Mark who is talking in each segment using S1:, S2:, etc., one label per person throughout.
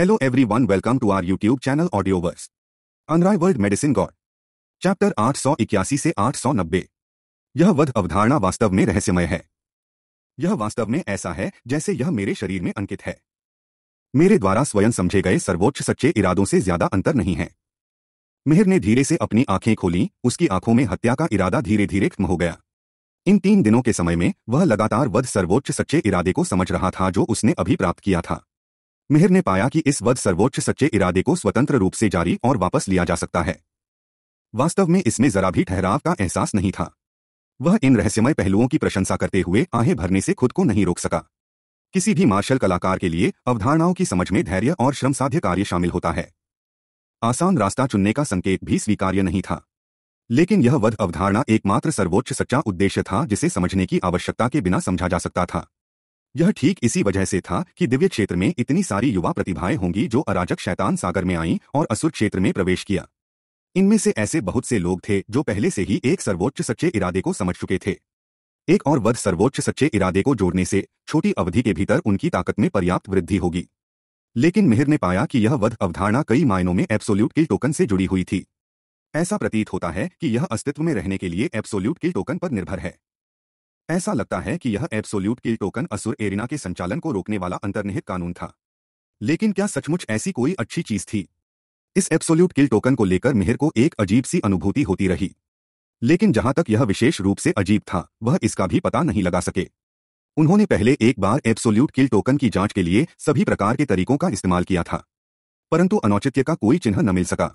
S1: Hello everyone, welcome to our YouTube channel Audioverse अनराय world medicine god chapter 881 से 890. यह वध अवधारणा वास्तव में रहस्यमय है यह वास्तव में ऐसा है जैसे यह मेरे शरीर में अंकित है मेरे द्वारा स्वयं समझे गए सर्वोच्च सच्चे इरादों से ज्यादा अंतर नहीं है मेहर ने धीरे से अपनी आंखें खोली उसकी आंखों में हत्या का इरादा धीरे धीरे खत्म हो गया इन तीन दिनों के समय में वह लगातार वध सर्वोच्च सच्चे इरादे को समझ रहा था जो उसने अभी प्राप्त किया था मिहिर ने पाया कि इस वध सर्वोच्च सच्चे इरादे को स्वतंत्र रूप से जारी और वापस लिया जा सकता है वास्तव में इसमें जरा भी ठहराव का एहसास नहीं था वह इन रहस्यमय पहलुओं की प्रशंसा करते हुए आहें भरने से खुद को नहीं रोक सका किसी भी मार्शल कलाकार के लिए अवधारणाओं की समझ में धैर्य और श्रम साध्य कार्य शामिल होता है आसान रास्ता चुनने का संकेत भी स्वीकार्य नहीं था लेकिन यह वध अवधारणा एकमात्र सर्वोच्च सच्चा उद्देश्य था जिसे समझने की आवश्यकता के बिना समझा जा सकता था यह ठीक इसी वजह से था कि दिव्य क्षेत्र में इतनी सारी युवा प्रतिभाएं होंगी जो अराजक शैतान सागर में आईं और असुर क्षेत्र में प्रवेश किया इनमें से ऐसे बहुत से लोग थे जो पहले से ही एक सर्वोच्च सच्चे इरादे को समझ चुके थे एक और वध सर्वोच्च सच्चे इरादे को जोड़ने से छोटी अवधि के भीतर उनकी ताकत में पर्याप्त वृद्धि होगी लेकिन मिहिर ने पाया कि यह वध अवधारणा कई मायनों में एब्सोल्यूट किल टोकन से जुड़ी हुई थी ऐसा प्रतीत होता है कि यह अस्तित्व में रहने के लिए एब्सोल्यूट किल टोकन पर निर्भर है ऐसा लगता है कि यह absolute kill token Asura arena के संचालन को रोकने वाला अंतर्निहित कानून था लेकिन क्या सचमुच ऐसी कोई अच्छी चीज थी इस एब्सोल्यूट किल टोकन को लेकर मेहर को एक अजीब सी अनुभूति होती रही लेकिन जहां तक यह विशेष रूप से अजीब था वह इसका भी पता नहीं लगा सके उन्होंने पहले एक बार एब्सोल्यूट किल टोकन की जांच के लिए सभी प्रकार के तरीकों का इस्तेमाल किया था परंतु अनौचित्य का कोई चिन्ह न मिल सका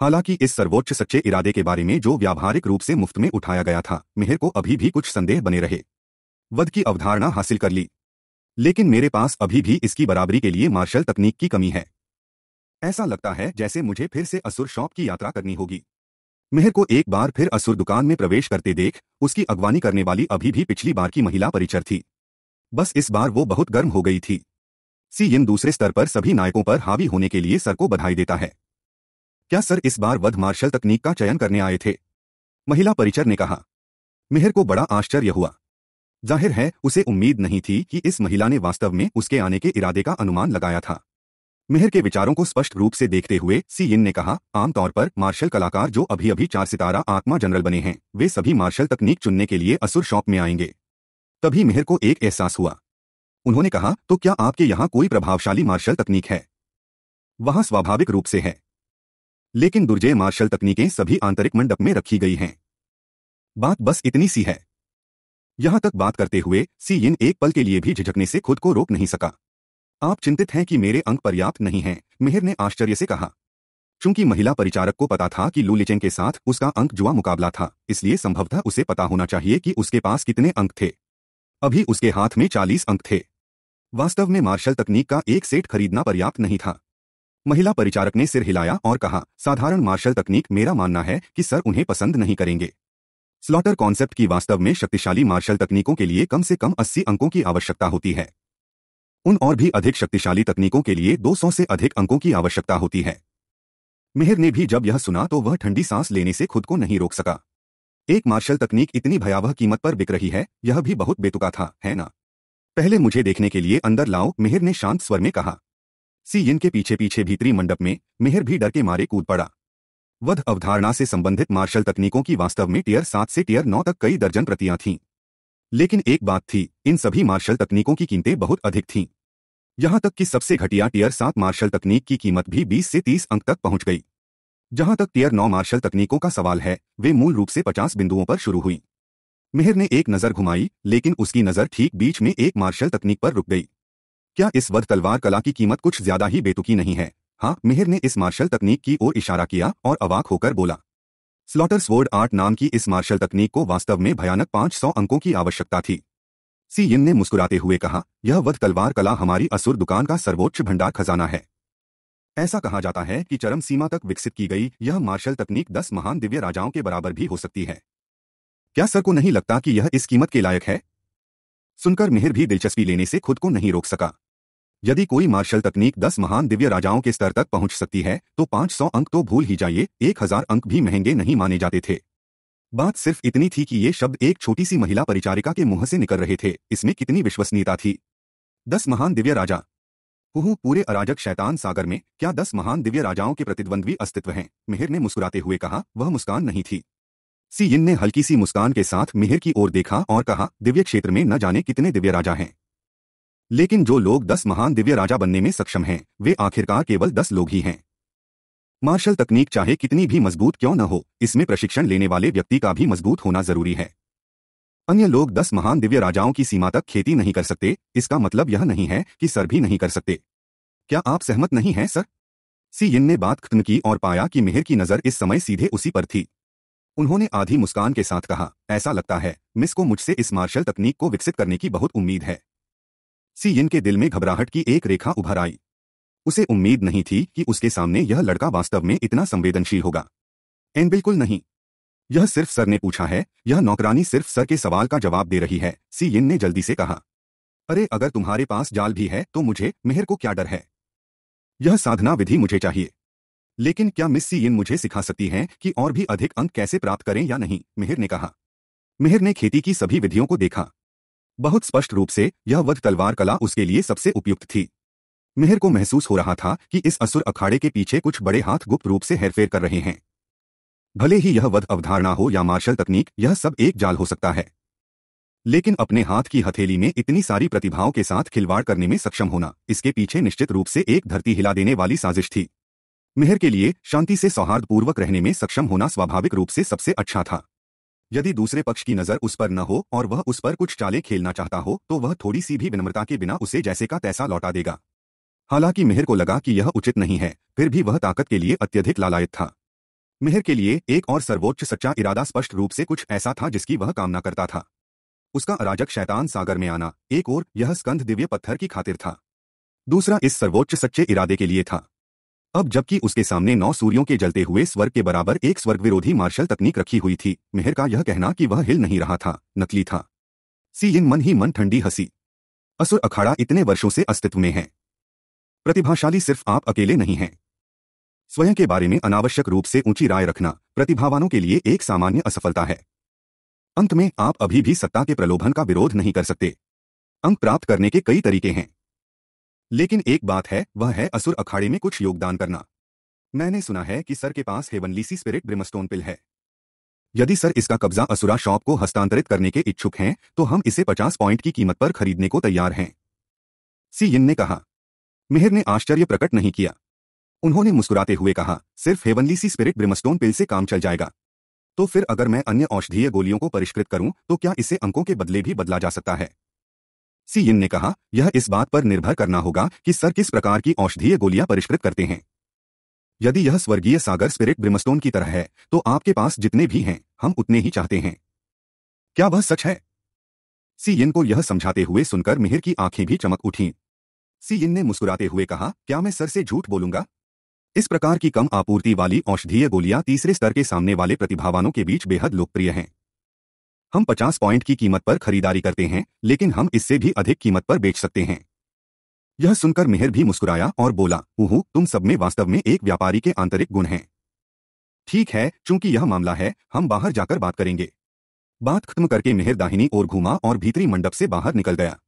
S1: हालांकि इस सर्वोच्च सच्चे इरादे के बारे में जो व्यावहारिक रूप से मुफ्त में उठाया गया था मेहर को अभी भी कुछ संदेह बने रहे वध की अवधारणा हासिल कर ली लेकिन मेरे पास अभी भी इसकी बराबरी के लिए मार्शल तकनीक की कमी है ऐसा लगता है जैसे मुझे फिर से असुर शॉप की यात्रा करनी होगी मेहर को एक बार फिर असुर दुकान में प्रवेश करते देख उसकी अगवानी करने वाली अभी भी पिछली बार की महिला परिचर थी बस इस बार वो बहुत गर्म हो गई थी सी इन दूसरे स्तर पर सभी नायकों पर हावी होने के लिए सर को बधाई देता है क्या सर इस बार वध मार्शल तकनीक का चयन करने आए थे महिला परिचर ने कहा मेहर को बड़ा आश्चर्य हुआ जाहिर है उसे उम्मीद नहीं थी कि इस महिला ने वास्तव में उसके आने के इरादे का अनुमान लगाया था मेहर के विचारों को स्पष्ट रूप से देखते हुए सी इन ने कहा आमतौर पर मार्शल कलाकार जो अभी अभी चार सितारा आत्मा जनरल बने हैं वे सभी मार्शल तकनीक चुनने के लिए असुर शॉप में आएंगे तभी मेहर को एक एहसास हुआ उन्होंने कहा तो क्या आपके यहाँ कोई प्रभावशाली मार्शल तकनीक है वहां स्वाभाविक रूप से है लेकिन दुर्जय मार्शल तकनीकें सभी आंतरिक मंडप में रखी गई हैं बात बस इतनी सी है यहां तक बात करते हुए सी इन एक पल के लिए भी झिझकने से खुद को रोक नहीं सका आप चिंतित हैं कि मेरे अंक पर्याप्त नहीं हैं मेहर ने आश्चर्य से कहा चूंकि महिला परिचारक को पता था कि लूलिचेंग के साथ उसका अंक जुआ मुकाबला था इसलिए संभवतः उसे पता होना चाहिए कि उसके पास कितने अंक थे अभी उसके हाथ में चालीस अंक थे वास्तव में मार्शल तकनीक का एक सेट खरीदना पर्याप्त नहीं था महिला परिचारक ने सिर हिलाया और कहा साधारण मार्शल तकनीक मेरा मानना है कि सर उन्हें पसंद नहीं करेंगे स्लॉटर कॉन्सेप्ट की वास्तव में शक्तिशाली मार्शल तकनीकों के लिए कम से कम 80 अंकों की आवश्यकता होती है उन और भी अधिक शक्तिशाली तकनीकों के लिए 200 से अधिक अंकों की आवश्यकता होती है मेहर ने भी जब यह सुना तो वह ठंडी सांस लेने से खुद को नहीं रोक सका एक मार्शल तकनीक इतनी भयावह कीमत पर बिक रही है यह भी बहुत बेतुका था है ना पहले मुझे देखने के लिए अंदर लाओ मेहर ने शांत स्वर में कहा सी यिन के पीछे पीछे भीतरी मंडप में मेहर भी डर के मारे कूद पड़ा वध अवधारणा से संबंधित मार्शल तकनीकों की वास्तव में टीयर सात से टीयर नौ तक कई दर्जन प्रतियां थीं लेकिन एक बात थी इन सभी मार्शल तकनीकों की कीमतें बहुत अधिक थीं यहां तक कि सबसे घटिया टीयर सात मार्शल तकनीक की कीमत भी बीस से तीस अंक तक पहुंच गई जहां तक टीयर नौ मार्शल तकनीकों का सवाल है वे मूल रूप से पचास बिंदुओं पर शुरू हुई मिहिर ने एक नजर घुमाई लेकिन उसकी नजर ठीक बीच में एक मार्शल तकनीक पर रुक गई क्या इस वध तलवार कला की कीमत कुछ ज्यादा ही बेतुकी नहीं है हाँ मिहिर ने इस मार्शल तकनीक की ओर इशारा किया और अवाक होकर बोला स्लॉटर स्वोर्ड आर्ट नाम की इस मार्शल तकनीक को वास्तव में भयानक 500 अंकों की आवश्यकता थी सी यिन ने मुस्कुराते हुए कहा यह वध तलवार कला हमारी असुर दुकान का सर्वोच्च भंडार खजाना है ऐसा कहा जाता है कि चरम सीमा तक विकसित की गई यह मार्शल तकनीक दस महान दिव्य राजाओं के बराबर भी हो सकती है क्या सर को नहीं लगता कि यह इस कीमत के लायक है सुनकर मिहिर भी दिलचस्पी लेने से खुद को नहीं रोक सका यदि कोई मार्शल तकनीक दस महान दिव्य राजाओं के स्तर तक पहुंच सकती है तो 500 अंक तो भूल ही जाइए 1000 अंक भी महंगे नहीं माने जाते थे बात सिर्फ इतनी थी कि ये शब्द एक छोटी सी महिला परिचारिका के मुंह से निकल रहे थे इसमें कितनी विश्वसनीयता थी दस महान दिव्य राजा हु पूरे अराजक शैतान सागर में क्या दस महान दिव्य राजाओं के प्रतिद्वंद्वी अस्तित्व हैं मिहिर ने मुस्कुराते हुए कहा वह मुस्कान नहीं थी सी यिन ने हल्की सी मुस्कान के साथ मिहिर की ओर देखा और कहा दिव्य क्षेत्र में न जाने कितने दिव्य राजा हैं लेकिन जो लोग दस महान दिव्य राजा बनने में सक्षम हैं वे आखिरकार केवल दस लोग ही हैं मार्शल तकनीक चाहे कितनी भी मजबूत क्यों न हो इसमें प्रशिक्षण लेने वाले व्यक्ति का भी मजबूत होना जरूरी है अन्य लोग दस महान दिव्य राजाओं की सीमा तक खेती नहीं कर सकते इसका मतलब यह नहीं है कि सर भी नहीं कर सकते क्या आप सहमत नहीं हैं सर सी यिन ने बात खत्म की और पाया कि मेहर की नजर इस समय सीधे उसी पर थी उन्होंने आधी मुस्कान के साथ कहा ऐसा लगता है मिस को मुझसे इस मार्शल तकनीक को विकसित करने की बहुत उम्मीद है सी यिन के दिल में घबराहट की एक रेखा उभर आई उसे उम्मीद नहीं थी कि उसके सामने यह लड़का वास्तव में इतना संवेदनशील होगा एन बिल्कुल नहीं यह सिर्फ सर ने पूछा है यह नौकरानी सिर्फ सर के सवाल का जवाब दे रही है सी यिन ने जल्दी से कहा अरे अगर तुम्हारे पास जाल भी है तो मुझे मेहर को क्या डर है यह साधना विधि मुझे चाहिए लेकिन क्या मिस सी यिन मुझे सिखा सकती हैं कि और भी अधिक अंक कैसे प्राप्त करें या नहीं मेहर ने कहा मेहर ने खेती की सभी विधियों को देखा बहुत स्पष्ट रूप से यह वध तलवार कला उसके लिए सबसे उपयुक्त थी मेहर को महसूस हो रहा था कि इस असुर अखाड़े के पीछे कुछ बड़े हाथ गुप्त रूप से हेरफेर कर रहे हैं भले ही यह वध अवधारणा हो या मार्शल तकनीक यह सब एक जाल हो सकता है लेकिन अपने हाथ की हथेली में इतनी सारी प्रतिभाओं के साथ खिलवाड़ करने में सक्षम होना इसके पीछे निश्चित रूप से एक धरती हिला देने वाली साजिश थी मेहर के लिए शांति से सौहार्दपूर्वक रहने में सक्षम होना स्वाभाविक रूप से सबसे अच्छा था यदि दूसरे पक्ष की नजर उस पर न हो और वह उस पर कुछ चाले खेलना चाहता हो तो वह थोड़ी सी भी विनम्रता के बिना उसे जैसे का तैसा लौटा देगा हालांकि मेहर को लगा कि यह उचित नहीं है फिर भी वह ताकत के लिए अत्यधिक लालायत था मेहर के लिए एक और सर्वोच्च सच्चा इरादा स्पष्ट रूप से कुछ ऐसा था जिसकी वह कामना करता था उसका अराजक शैतान सागर में आना एक और यह स्कंध दिव्य पत्थर की खातिर था दूसरा इस सर्वोच्च सच्चे इरादे के लिए था अब जबकि उसके सामने नौ सूर्यों के जलते हुए स्वर्ग के बराबर एक स्वर्ग विरोधी मार्शल तकनीक रखी हुई थी मेहर का यह कहना कि वह हिल नहीं रहा था नकली था सी इन मन ही मन ठंडी हंसी असुर अखाड़ा इतने वर्षों से अस्तित्व में है प्रतिभाशाली सिर्फ आप अकेले नहीं हैं स्वयं के बारे में अनावश्यक रूप से ऊंची राय रखना प्रतिभावानों के लिए एक सामान्य असफलता है अंत में आप अभी भी सत्ता के प्रलोभन का विरोध नहीं कर सकते अंक प्राप्त करने के कई तरीके हैं लेकिन एक बात है वह है असुर अखाड़े में कुछ योगदान करना मैंने सुना है कि सर के पास हेवनलीसी स्पिरिट ब्रिमस्टोन पिल है यदि सर इसका कब्जा असुरा शॉप को हस्तांतरित करने के इच्छुक हैं तो हम इसे 50 पॉइंट की कीमत पर खरीदने को तैयार हैं सी यिन ने कहा मिहिर ने आश्चर्य प्रकट नहीं किया उन्होंने मुस्कुराते हुए कहा सिर्फ heavenly sea spirit brimstone pill से काम चल जाएगा तो फिर अगर मैं अन्य औषधीय गोलियों को परिष्कृत करूं तो क्या इसे अंकों के बदले भी बदला जा सकता है सी यिन ने कहा यह इस बात पर निर्भर करना होगा कि सर किस प्रकार की औषधीय गोलियां परिष्कृत करते हैं यदि यह स्वर्गीय सागर स्पिरिट ब्रिमस्टोन की तरह है तो आपके पास जितने भी हैं हम उतने ही चाहते हैं क्या वह सच है सी यिन को यह समझाते हुए सुनकर मिहिर की आंखें भी चमक उठी सी यिन ने मुस्कुराते हुए कहा क्या मैं सर से झूठ बोलूंगा इस प्रकार की कम आपूर्ति वाली औषधीय गोलियां तीसरे स्तर के सामने वाले प्रतिभावानों के बीच बेहद लोकप्रिय हैं हम 50 पॉइंट की कीमत पर खरीदारी करते हैं लेकिन हम इससे भी अधिक कीमत पर बेच सकते हैं यह सुनकर मेहर भी मुस्कुराया और बोला ओह तुम सब में वास्तव में एक व्यापारी के आंतरिक गुण हैं ठीक है चूंकि यह मामला है हम बाहर जाकर बात करेंगे बात खत्म करके मेहर दाहिनी ओर घूमा और भीतरी मंडप से बाहर निकल गया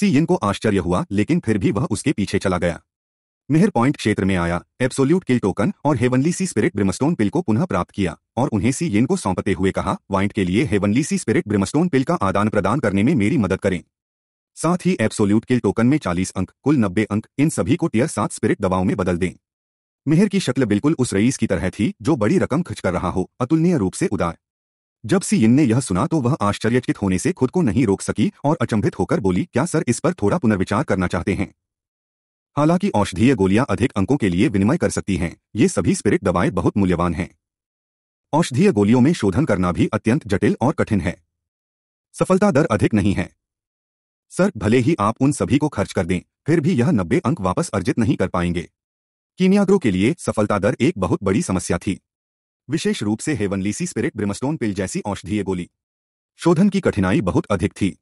S1: सी को आश्चर्य हुआ लेकिन फिर भी वह उसके पीछे चला गया मेहर पॉइंट क्षेत्र में आया एब्सोल्यूट किल टोकन और heavenly sea spirit brimstone pill को पुनः प्राप्त किया और उन्हें सी येन को सौंपते हुए कहा वाइंट के लिए heavenly sea spirit brimstone pill का आदान प्रदान करने में मेरी मदद करें साथ ही एब्सोल्यूट किल टोकन में 40 अंक कुल 90 अंक इन सभी को टीयर सात स्पिरिट दवाओं में बदल दें मेहर की शक्ल बिल्कुल उस रईस की तरह थी जो बड़ी रकम खर्च कर रहा हो अतुलनीय रूप से उदार जब सी यिन ने यह सुना तो वह आश्चर्यचकित होने से खुद को नहीं रोक सकी और अचंभित होकर बोली क्या सर इस पर थोड़ा पुनर्विचार करना चाहते हैं हालांकि औषधीय गोलियां अधिक अंकों के लिए विनिमय कर सकती हैं ये सभी स्पिरिट दवाएं बहुत मूल्यवान हैं औषधीय गोलियों में शोधन करना भी अत्यंत जटिल और कठिन है सफलता दर अधिक नहीं है सर भले ही आप उन सभी को खर्च कर दें फिर भी यह नब्बे अंक वापस अर्जित नहीं कर पाएंगे कीनियाग्रो के लिए सफलता दर एक बहुत बड़ी समस्या थी विशेष रूप से हेवनलीसी स्पिरिट ब्रिमस्टोन पिल जैसी औषधीय गोली शोधन की कठिनाई बहुत अधिक थी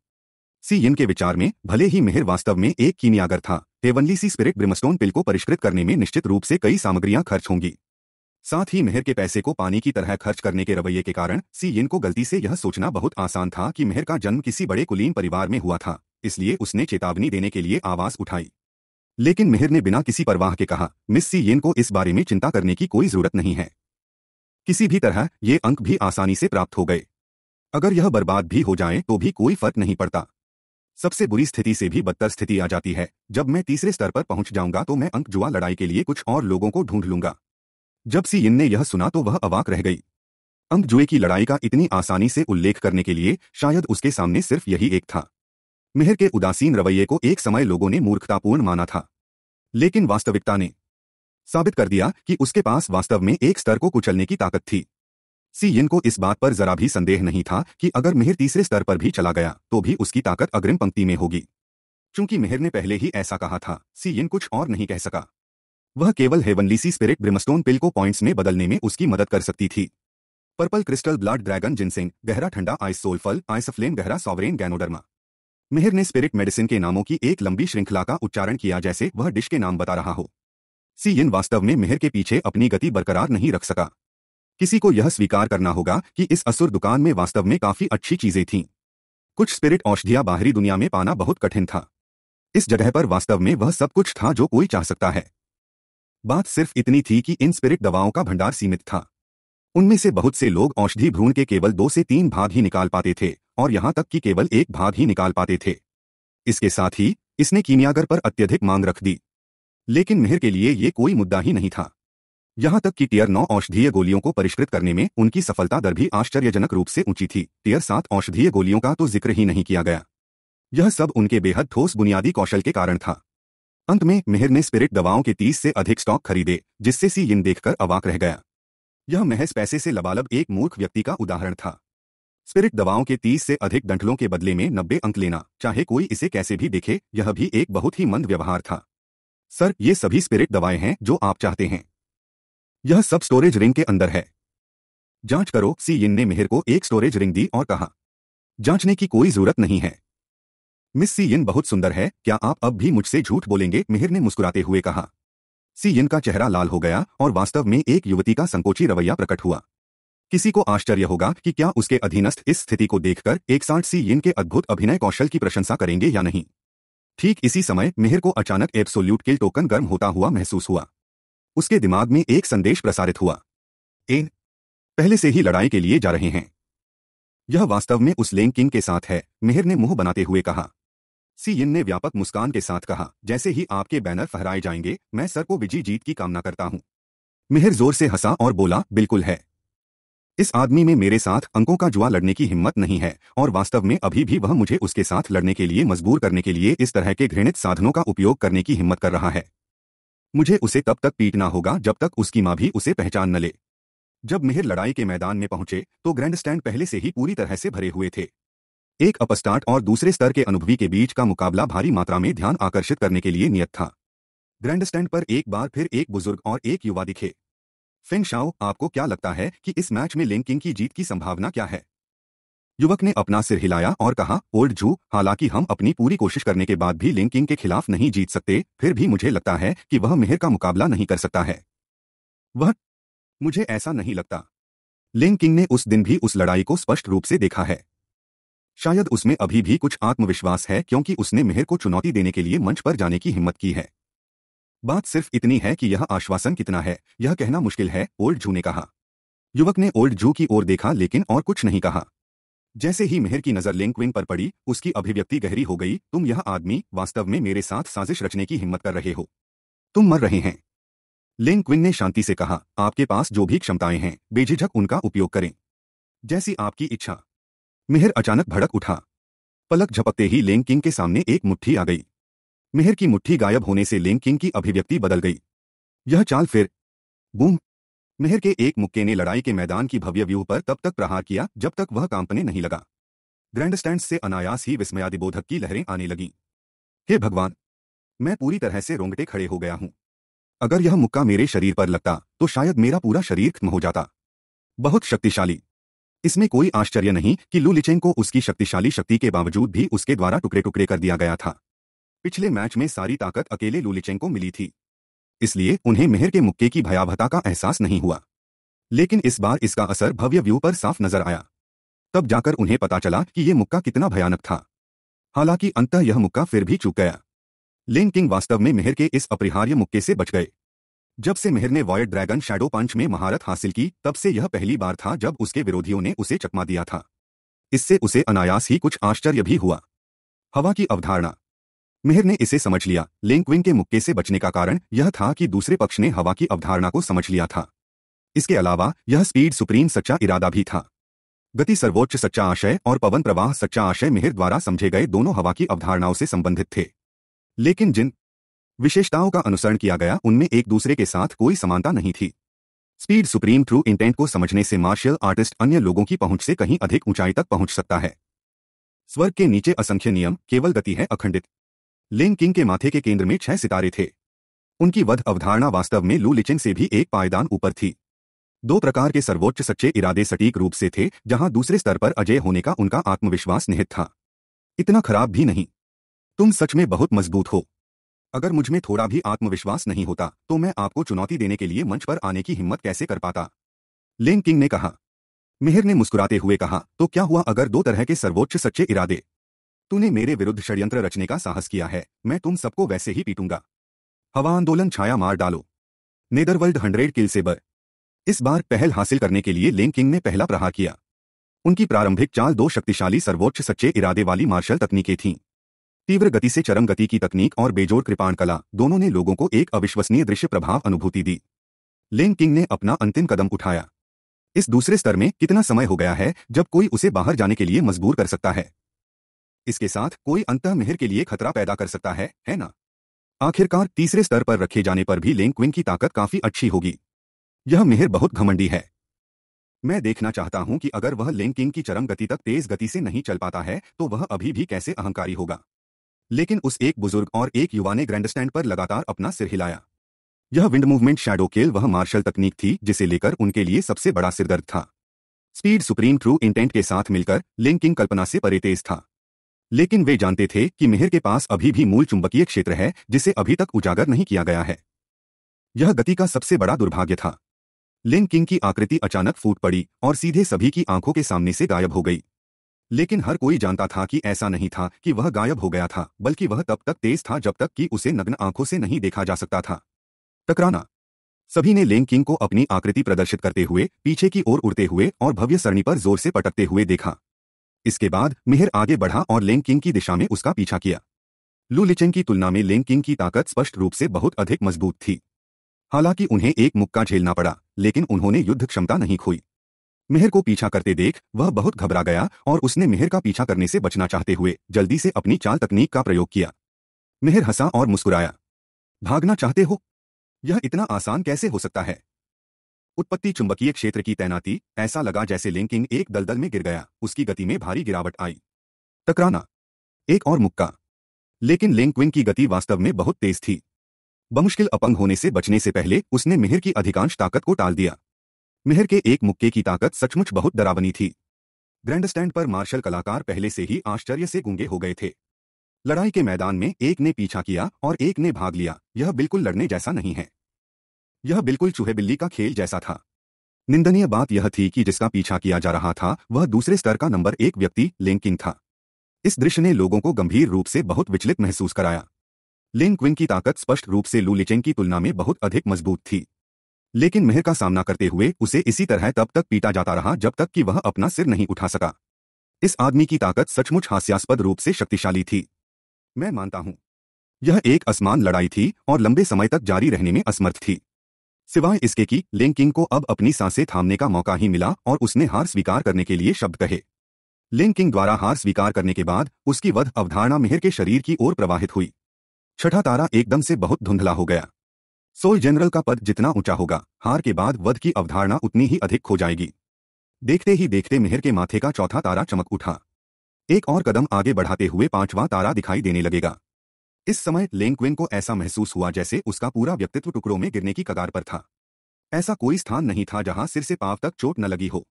S1: सी इनके विचार में भले ही मेहर वास्तव में एक कीनियागर था heavenly sea spirit brimstone pill को परिष्कृत करने में निश्चित रूप से कई सामग्रियां खर्च होंगी साथ ही मेहर के पैसे को पानी की तरह खर्च करने के रवैये के कारण सी यिन को गलती से यह सोचना बहुत आसान था कि मेहर का जन्म किसी बड़े कुलीन परिवार में हुआ था इसलिए उसने चेतावनी देने के लिए आवाज उठाई लेकिन मेहर ने बिना किसी परवाह के कहा मिस सी येन को इस बारे में चिंता करने की कोई जरूरत नहीं है किसी भी तरह ये अंक भी आसानी से प्राप्त हो गए अगर यह बर्बाद भी हो जाए तो भी कोई फर्क नहीं पड़ता सबसे बुरी स्थिति से भी बदतर स्थिति आ जाती है जब मैं तीसरे स्तर पर पहुंच जाऊंगा तो मैं अंक जुआ लड़ाई के लिए कुछ और लोगों को ढूंढ लूंगा जब सी इन ने यह सुना तो वह अवाक रह गई अंक जुए की लड़ाई का इतनी आसानी से उल्लेख करने के लिए शायद उसके सामने सिर्फ यही एक था मेहर के उदासीन रवैये को एक समय लोगों ने मूर्खतापूर्ण माना था लेकिन वास्तविकता ने साबित कर दिया कि उसके पास वास्तव में एक स्तर को कुचलने की ताकत थी सी यिन को इस बात पर जरा भी संदेह नहीं था कि अगर मेहर तीसरे स्तर पर भी चला गया तो भी उसकी ताकत अग्रिम पंक्ति में होगी चूंकि मेहर ने पहले ही ऐसा कहा था सी कुछ और नहीं कह सका वह केवल heavenly sea spirit brimstone pill को पॉइंट्स में बदलने में उसकी मदद कर सकती थी purple crystal blood dragon ginseng गहरा ठंडा आइस सोलफल आइस गहरा सॉवरेन गैनोडर्मा मेहर ने स्पिरिट मेडिसिन के नामों की एक लंबी श्रृंखला का उच्चारण किया जैसे वह डिश के नाम बता रहा हो सी यिन वास्तव में मेहर के पीछे अपनी गति बरकरार नहीं रख सका किसी को यह स्वीकार करना होगा कि इस असुर दुकान में वास्तव में काफी अच्छी चीजें थीं कुछ स्पिरिट औषधियां बाहरी दुनिया में पाना बहुत कठिन था इस जगह पर वास्तव में वह सब कुछ था जो कोई चाह सकता है बात सिर्फ इतनी थी कि इन स्पिरिट दवाओं का भंडार सीमित था उनमें से बहुत से लोग औषधि भ्रूण के केवल दो से तीन भाग ही निकाल पाते थे और यहां तक कि केवल एक भाग ही निकाल पाते थे इसके साथ ही इसने कीमियागर पर अत्यधिक मांग रख दी लेकिन मेहर के लिए ये कोई मुद्दा ही नहीं था यहां तक कि टीयर 9 औषधीय गोलियों को परिष्कृत करने में उनकी सफलता दर भी आश्चर्यजनक रूप से ऊंची थी टीयर 7 औषधीय गोलियों का तो जिक्र ही नहीं किया गया यह सब उनके बेहद ठोस बुनियादी कौशल के कारण था अंत में मेहर ने स्पिरिट दवाओं के तीस से अधिक स्टॉक खरीदे जिससे सी यिन देखकर अवाक रह गया यह महज पैसे से लबालब एक मूर्ख व्यक्ति का उदाहरण था स्पिरिट दवाओं के तीस से अधिक डंठलों के बदले में नब्बे अंक लेना चाहे कोई इसे कैसे भी देखे यह भी एक बहुत ही मंद व्यवहार था सर ये सभी स्पिरिट दवाएं हैं जो आप चाहते हैं यह सब स्टोरेज रिंग के अंदर है जांच करो सी यिन ने मेहर को एक स्टोरेज रिंग दी और कहा जांचने की कोई जरूरत नहीं है मिस सी यिन बहुत सुंदर है क्या आप अब भी मुझसे झूठ बोलेंगे मेहर ने मुस्कुराते हुए कहा सी यिन का चेहरा लाल हो गया और वास्तव में एक युवती का संकोची रवैया प्रकट हुआ किसी को आश्चर्य होगा कि क्या उसके अधीनस्थ इस स्थिति को देखकर एक साठ सी यिन के अद्भुत अभिनय कौशल की प्रशंसा करेंगे या नहीं ठीक इसी समय मेहर को अचानक एब्सोल्यूट के टोकन गर्म होता हुआ महसूस हुआ उसके दिमाग में एक संदेश प्रसारित हुआ एन पहले से ही लड़ाई के लिए जा रहे हैं यह वास्तव में उस लेंग किंग के साथ है मेहर ने मुंह बनाते हुए कहा सी यिन ने व्यापक मुस्कान के साथ कहा जैसे ही आपके बैनर फहराए जाएंगे मैं सर को विजय जीत की कामना करता हूं मेहर जोर से हंसा और बोला बिल्कुल है इस आदमी में मेरे साथ अंकों का जुआ लड़ने की हिम्मत नहीं है और वास्तव में अभी भी वह मुझे उसके साथ लड़ने के लिए मजबूर करने के लिए इस तरह के घृणित साधनों का उपयोग करने की हिम्मत कर रहा है मुझे उसे तब तक पीटना होगा जब तक उसकी माँ भी उसे पहचान न ले जब मेहर लड़ाई के मैदान में पहुंचे तो ग्रैंड स्टैंड पहले से ही पूरी तरह से भरे हुए थे एक अपस्टार्ट और दूसरे स्तर के अनुभवी के बीच का मुकाबला भारी मात्रा में ध्यान आकर्षित करने के लिए नियत था ग्रैंड स्टैंड पर एक बार फिर एक बुजुर्ग और एक युवा दिखे फिंग शाओ आपको क्या लगता है कि इस मैच में लिंकिंग की जीत की संभावना क्या है युवक ने अपना सिर हिलाया और कहा ओल्ड जू हालांकि हम अपनी पूरी कोशिश करने के बाद भी लिंकिंग के खिलाफ नहीं जीत सकते फिर भी मुझे लगता है कि वह मेहर का मुकाबला नहीं कर सकता है वह मुझे ऐसा नहीं लगता लिंकिंग ने उस दिन भी उस लड़ाई को स्पष्ट रूप से देखा है शायद उसमें अभी भी कुछ आत्मविश्वास है क्योंकि उसने मेहर को चुनौती देने के लिए मंच पर जाने की हिम्मत की है बात सिर्फ इतनी है कि यह आश्वासन कितना है यह कहना मुश्किल है ओल्ड जू ने कहा युवक ने ओल्ड जू की ओर देखा लेकिन और कुछ नहीं कहा जैसे ही मेहर की नजर लिंक पर पड़ी उसकी अभिव्यक्ति गहरी हो गई तुम यह आदमी वास्तव में मेरे साथ साजिश रचने की हिम्मत कर रहे हो तुम मर रहे हैं लिंक ने शांति से कहा आपके पास जो भी क्षमताएं हैं बेझिझक उनका उपयोग करें जैसी आपकी इच्छा मेहर अचानक भड़क उठा पलक झपकते ही लेंग के सामने एक मुट्ठी आ गई मेहर की मुट्ठी गायब होने से लेंग किंग की अभिव्यक्ति बदल गई यह चाल फिर बूम मेहर के एक मुक्के ने लड़ाई के मैदान की भव्य व्यूह पर तब तक प्रहार किया जब तक वह कांपने नहीं लगा ग्रैंड स्टैंड से अनायास ही विस्मयादिबोधक की लहरें आने लगी हे भगवान मैं पूरी तरह से रोंगटे खड़े हो गया हूं अगर यह मुक्का मेरे शरीर पर लगता तो शायद मेरा पूरा शरीर खत्म हो जाता बहुत शक्तिशाली इसमें कोई आश्चर्य नहीं कि लू लिचेन को उसकी शक्तिशाली शक्ति के बावजूद भी उसके द्वारा टुकड़े टुकड़े कर दिया गया था पिछले मैच में सारी ताकत अकेले लूलिचेंग को मिली थी इसलिए उन्हें मेहर के मुक्के की भयावहता का एहसास नहीं हुआ लेकिन इस बार इसका असर भव्य व्यू पर साफ नजर आया तब जाकर उन्हें पता चला कि यह मुक्का कितना भयानक था हालांकि अंत यह मुक्का फिर भी चूक गया लेन किंग वास्तव में मेहर के इस अपरिहार्य मुक्के से बच गए जब से मेहर ने वॉयड ड्रैगन शैडो पंच में महारत हासिल की तब से यह पहली बार था जब उसके विरोधियों ने उसे चकमा दिया था इससे उसे अनायास ही कुछ आश्चर्य भी हुआ हवा की अवधारणा मेहर ने इसे समझ लिया लेंक्विन के मुक्के से बचने का कारण यह था कि दूसरे पक्ष ने हवा की अवधारणा को समझ लिया था इसके अलावा यह स्पीड सुप्रीम सच्चा इरादा भी था गति सर्वोच्च सच्चा आशय और पवन प्रवाह सच्चा आशय मेहर द्वारा समझे गए दोनों हवा की अवधारणाओं से संबंधित थे लेकिन जिन विशेषताओं का अनुसरण किया गया उनमें एक दूसरे के साथ कोई समानता नहीं थी स्पीड सुप्रीम थ्रू इंटेंट को समझने से मार्शल आर्टिस्ट अन्य लोगों की पहुंच से कहीं अधिक ऊंचाई तक पहुंच सकता है स्वर्ग के नीचे असंख्य नियम केवल गति है अखंडित लिंग किंग के माथे के केंद्र में छह सितारे थे उनकी वध अवधारणा वास्तव में लू लिचिंग से भी एक पायदान ऊपर थी दो प्रकार के सर्वोच्च सच्चे इरादे सटीक रूप से थे जहां दूसरे स्तर पर अजय होने का उनका आत्मविश्वास निहित था इतना खराब भी नहीं तुम सच में बहुत मजबूत हो अगर मुझमें थोड़ा भी आत्मविश्वास नहीं होता तो मैं आपको चुनौती देने के लिए मंच पर आने की हिम्मत कैसे कर पाता लिंग किंग ने कहा मिहिर ने मुस्कुराते हुए कहा तो क्या हुआ अगर दो तरह के सर्वोच्च सच्चे इरादे तूने मेरे विरुद्ध षड्यंत्र रचने का साहस किया है मैं तुम सबको वैसे ही पीटूंगा हवा आंदोलन छाया मार डालो नेदरवर्ल्ड हंड्रेड किल से बर इस बार पहल हासिल करने के लिए लेंग किंग ने पहला प्रहार किया उनकी प्रारंभिक चाल दो शक्तिशाली सर्वोच्च सच्चे इरादे वाली मार्शल तकनीकें थीं तीव्र गति से चरम गति की तकनीक और बेजोड़ कृपाण कला दोनों ने लोगों को एक अविश्वसनीय दृश्य प्रभाव अनुभूति दी लेंग किंग ने अपना अंतिम कदम उठाया इस दूसरे स्तर में कितना समय हो गया है जब कोई उसे बाहर जाने के लिए मजबूर कर सकता है इसके साथ कोई अंत मेहर के लिए खतरा पैदा कर सकता है है ना आखिरकार तीसरे स्तर पर रखे जाने पर भी लेंग क्विन की ताकत काफी अच्छी होगी यह मेहर बहुत घमंडी है मैं देखना चाहता हूं कि अगर वह लेंग किंग की चरम गति तक तेज गति से नहीं चल पाता है तो वह अभी भी कैसे अहंकारी होगा लेकिन उस एक बुजुर्ग और एक युवा ने ग्रैंडस्टैंड पर लगातार अपना सिर हिलाया यह विंड मूवमेंट शैडो केल वह मार्शल तकनीक थी जिसे लेकर उनके लिए सबसे बड़ा सिरदर्द था स्पीड सुप्रीम ट्रू इंटेंट के साथ मिलकर लिंकिंग कल्पना से परे तेज था लेकिन वे जानते थे कि मेहर के पास अभी भी मूल चुंबकीय क्षेत्र है जिसे अभी तक उजागर नहीं किया गया है यह गति का सबसे बड़ा दुर्भाग्य था लिन किंग की आकृति अचानक फूट पड़ी और सीधे सभी की आंखों के सामने से गायब हो गई लेकिन हर कोई जानता था कि ऐसा नहीं था कि वह गायब हो गया था बल्कि वह तब तक तेज था जब तक कि उसे नग्न आंखों से नहीं देखा जा सकता था टकराना सभी ने लेंग किंग को अपनी आकृति प्रदर्शित करते हुए पीछे की ओर उड़ते हुए और भव्य सरणी पर जोर से पटकते हुए देखा इसके बाद मिहिर आगे बढ़ा और लेंग किंग की दिशा में उसका पीछा किया लू लिचेंग की तुलना में लेंग किंग की ताकत स्पष्ट रूप से बहुत अधिक मजबूत थी हालांकि उन्हें एक मुक्का झेलना पड़ा लेकिन उन्होंने युद्ध क्षमता नहीं खोई मिहिर को पीछा करते देख वह बहुत घबरा गया और उसने मिहिर का पीछा करने से बचना चाहते हुए जल्दी से अपनी चाल तकनीक का प्रयोग किया मिहिर हंसा और मुस्कुराया भागना चाहते हो यह इतना आसान कैसे हो सकता है उत्पत्ति चुंबकीय क्षेत्र की तैनाती ऐसा लगा जैसे लिंकिंग एक दलदल में गिर गया उसकी गति में भारी गिरावट आई टकराना एक और मुक्का लेकिन लिंकविन की गति वास्तव में बहुत तेज थी बमुश्किल अपंग होने से बचने से पहले उसने मिहिर की अधिकांश ताकत को टाल दिया मिहिर के एक मुक्के की ताकत सचमुच बहुत डरावनी थी ग्रैंडस्टैंड पर मार्शल कलाकार पहले से ही आश्चर्य से गूंगे हो गए थे लड़ाई के मैदान में एक ने पीछा किया और एक ने भाग लिया यह बिल्कुल लड़ने जैसा नहीं है यह बिल्कुल चूहे बिल्ली का खेल जैसा था निंदनीय बात यह थी कि जिसका पीछा किया जा रहा था वह दूसरे स्तर का नंबर एक व्यक्ति लिंकिंग था इस दृश्य ने लोगों को गंभीर रूप से बहुत विचलित महसूस कराया लेन क्विन की ताकत स्पष्ट रूप से लू लिचेंग की तुलना में बहुत अधिक मजबूत थी लेकिन मेहर का सामना करते हुए उसे इसी तरह तब तक पीटा जाता रहा जब तक कि वह अपना सिर नहीं उठा सका इस आदमी की ताकत सचमुच हास्यास्पद रूप से शक्तिशाली थी मैं मानता हूं यह एक असमान लड़ाई थी और लंबे समय तक जारी रहने में असमर्थ थी सिवाय इसके कि लिंकिंग को अब अपनी सांसें थामने का मौका ही मिला और उसने हार स्वीकार करने के लिए शब्द कहे लिंकिंग द्वारा हार स्वीकार करने के बाद उसकी वध अवधारणा मेहर के शरीर की ओर प्रवाहित हुई छठा तारा एकदम से बहुत धुंधला हो गया सोल जनरल का पद जितना ऊंचा होगा हार के बाद वध की अवधारणा उतनी ही अधिक खो जाएगी देखते ही देखते मेहर के माथे का चौथा तारा चमक उठा एक और कदम आगे बढ़ाते हुए पांचवा तारा दिखाई देने लगेगा इस समय क्विंग को ऐसा महसूस हुआ जैसे उसका पूरा व्यक्तित्व टुकड़ों में गिरने की कगार पर था ऐसा कोई स्थान नहीं था जहां सिर से पाव तक चोट न लगी हो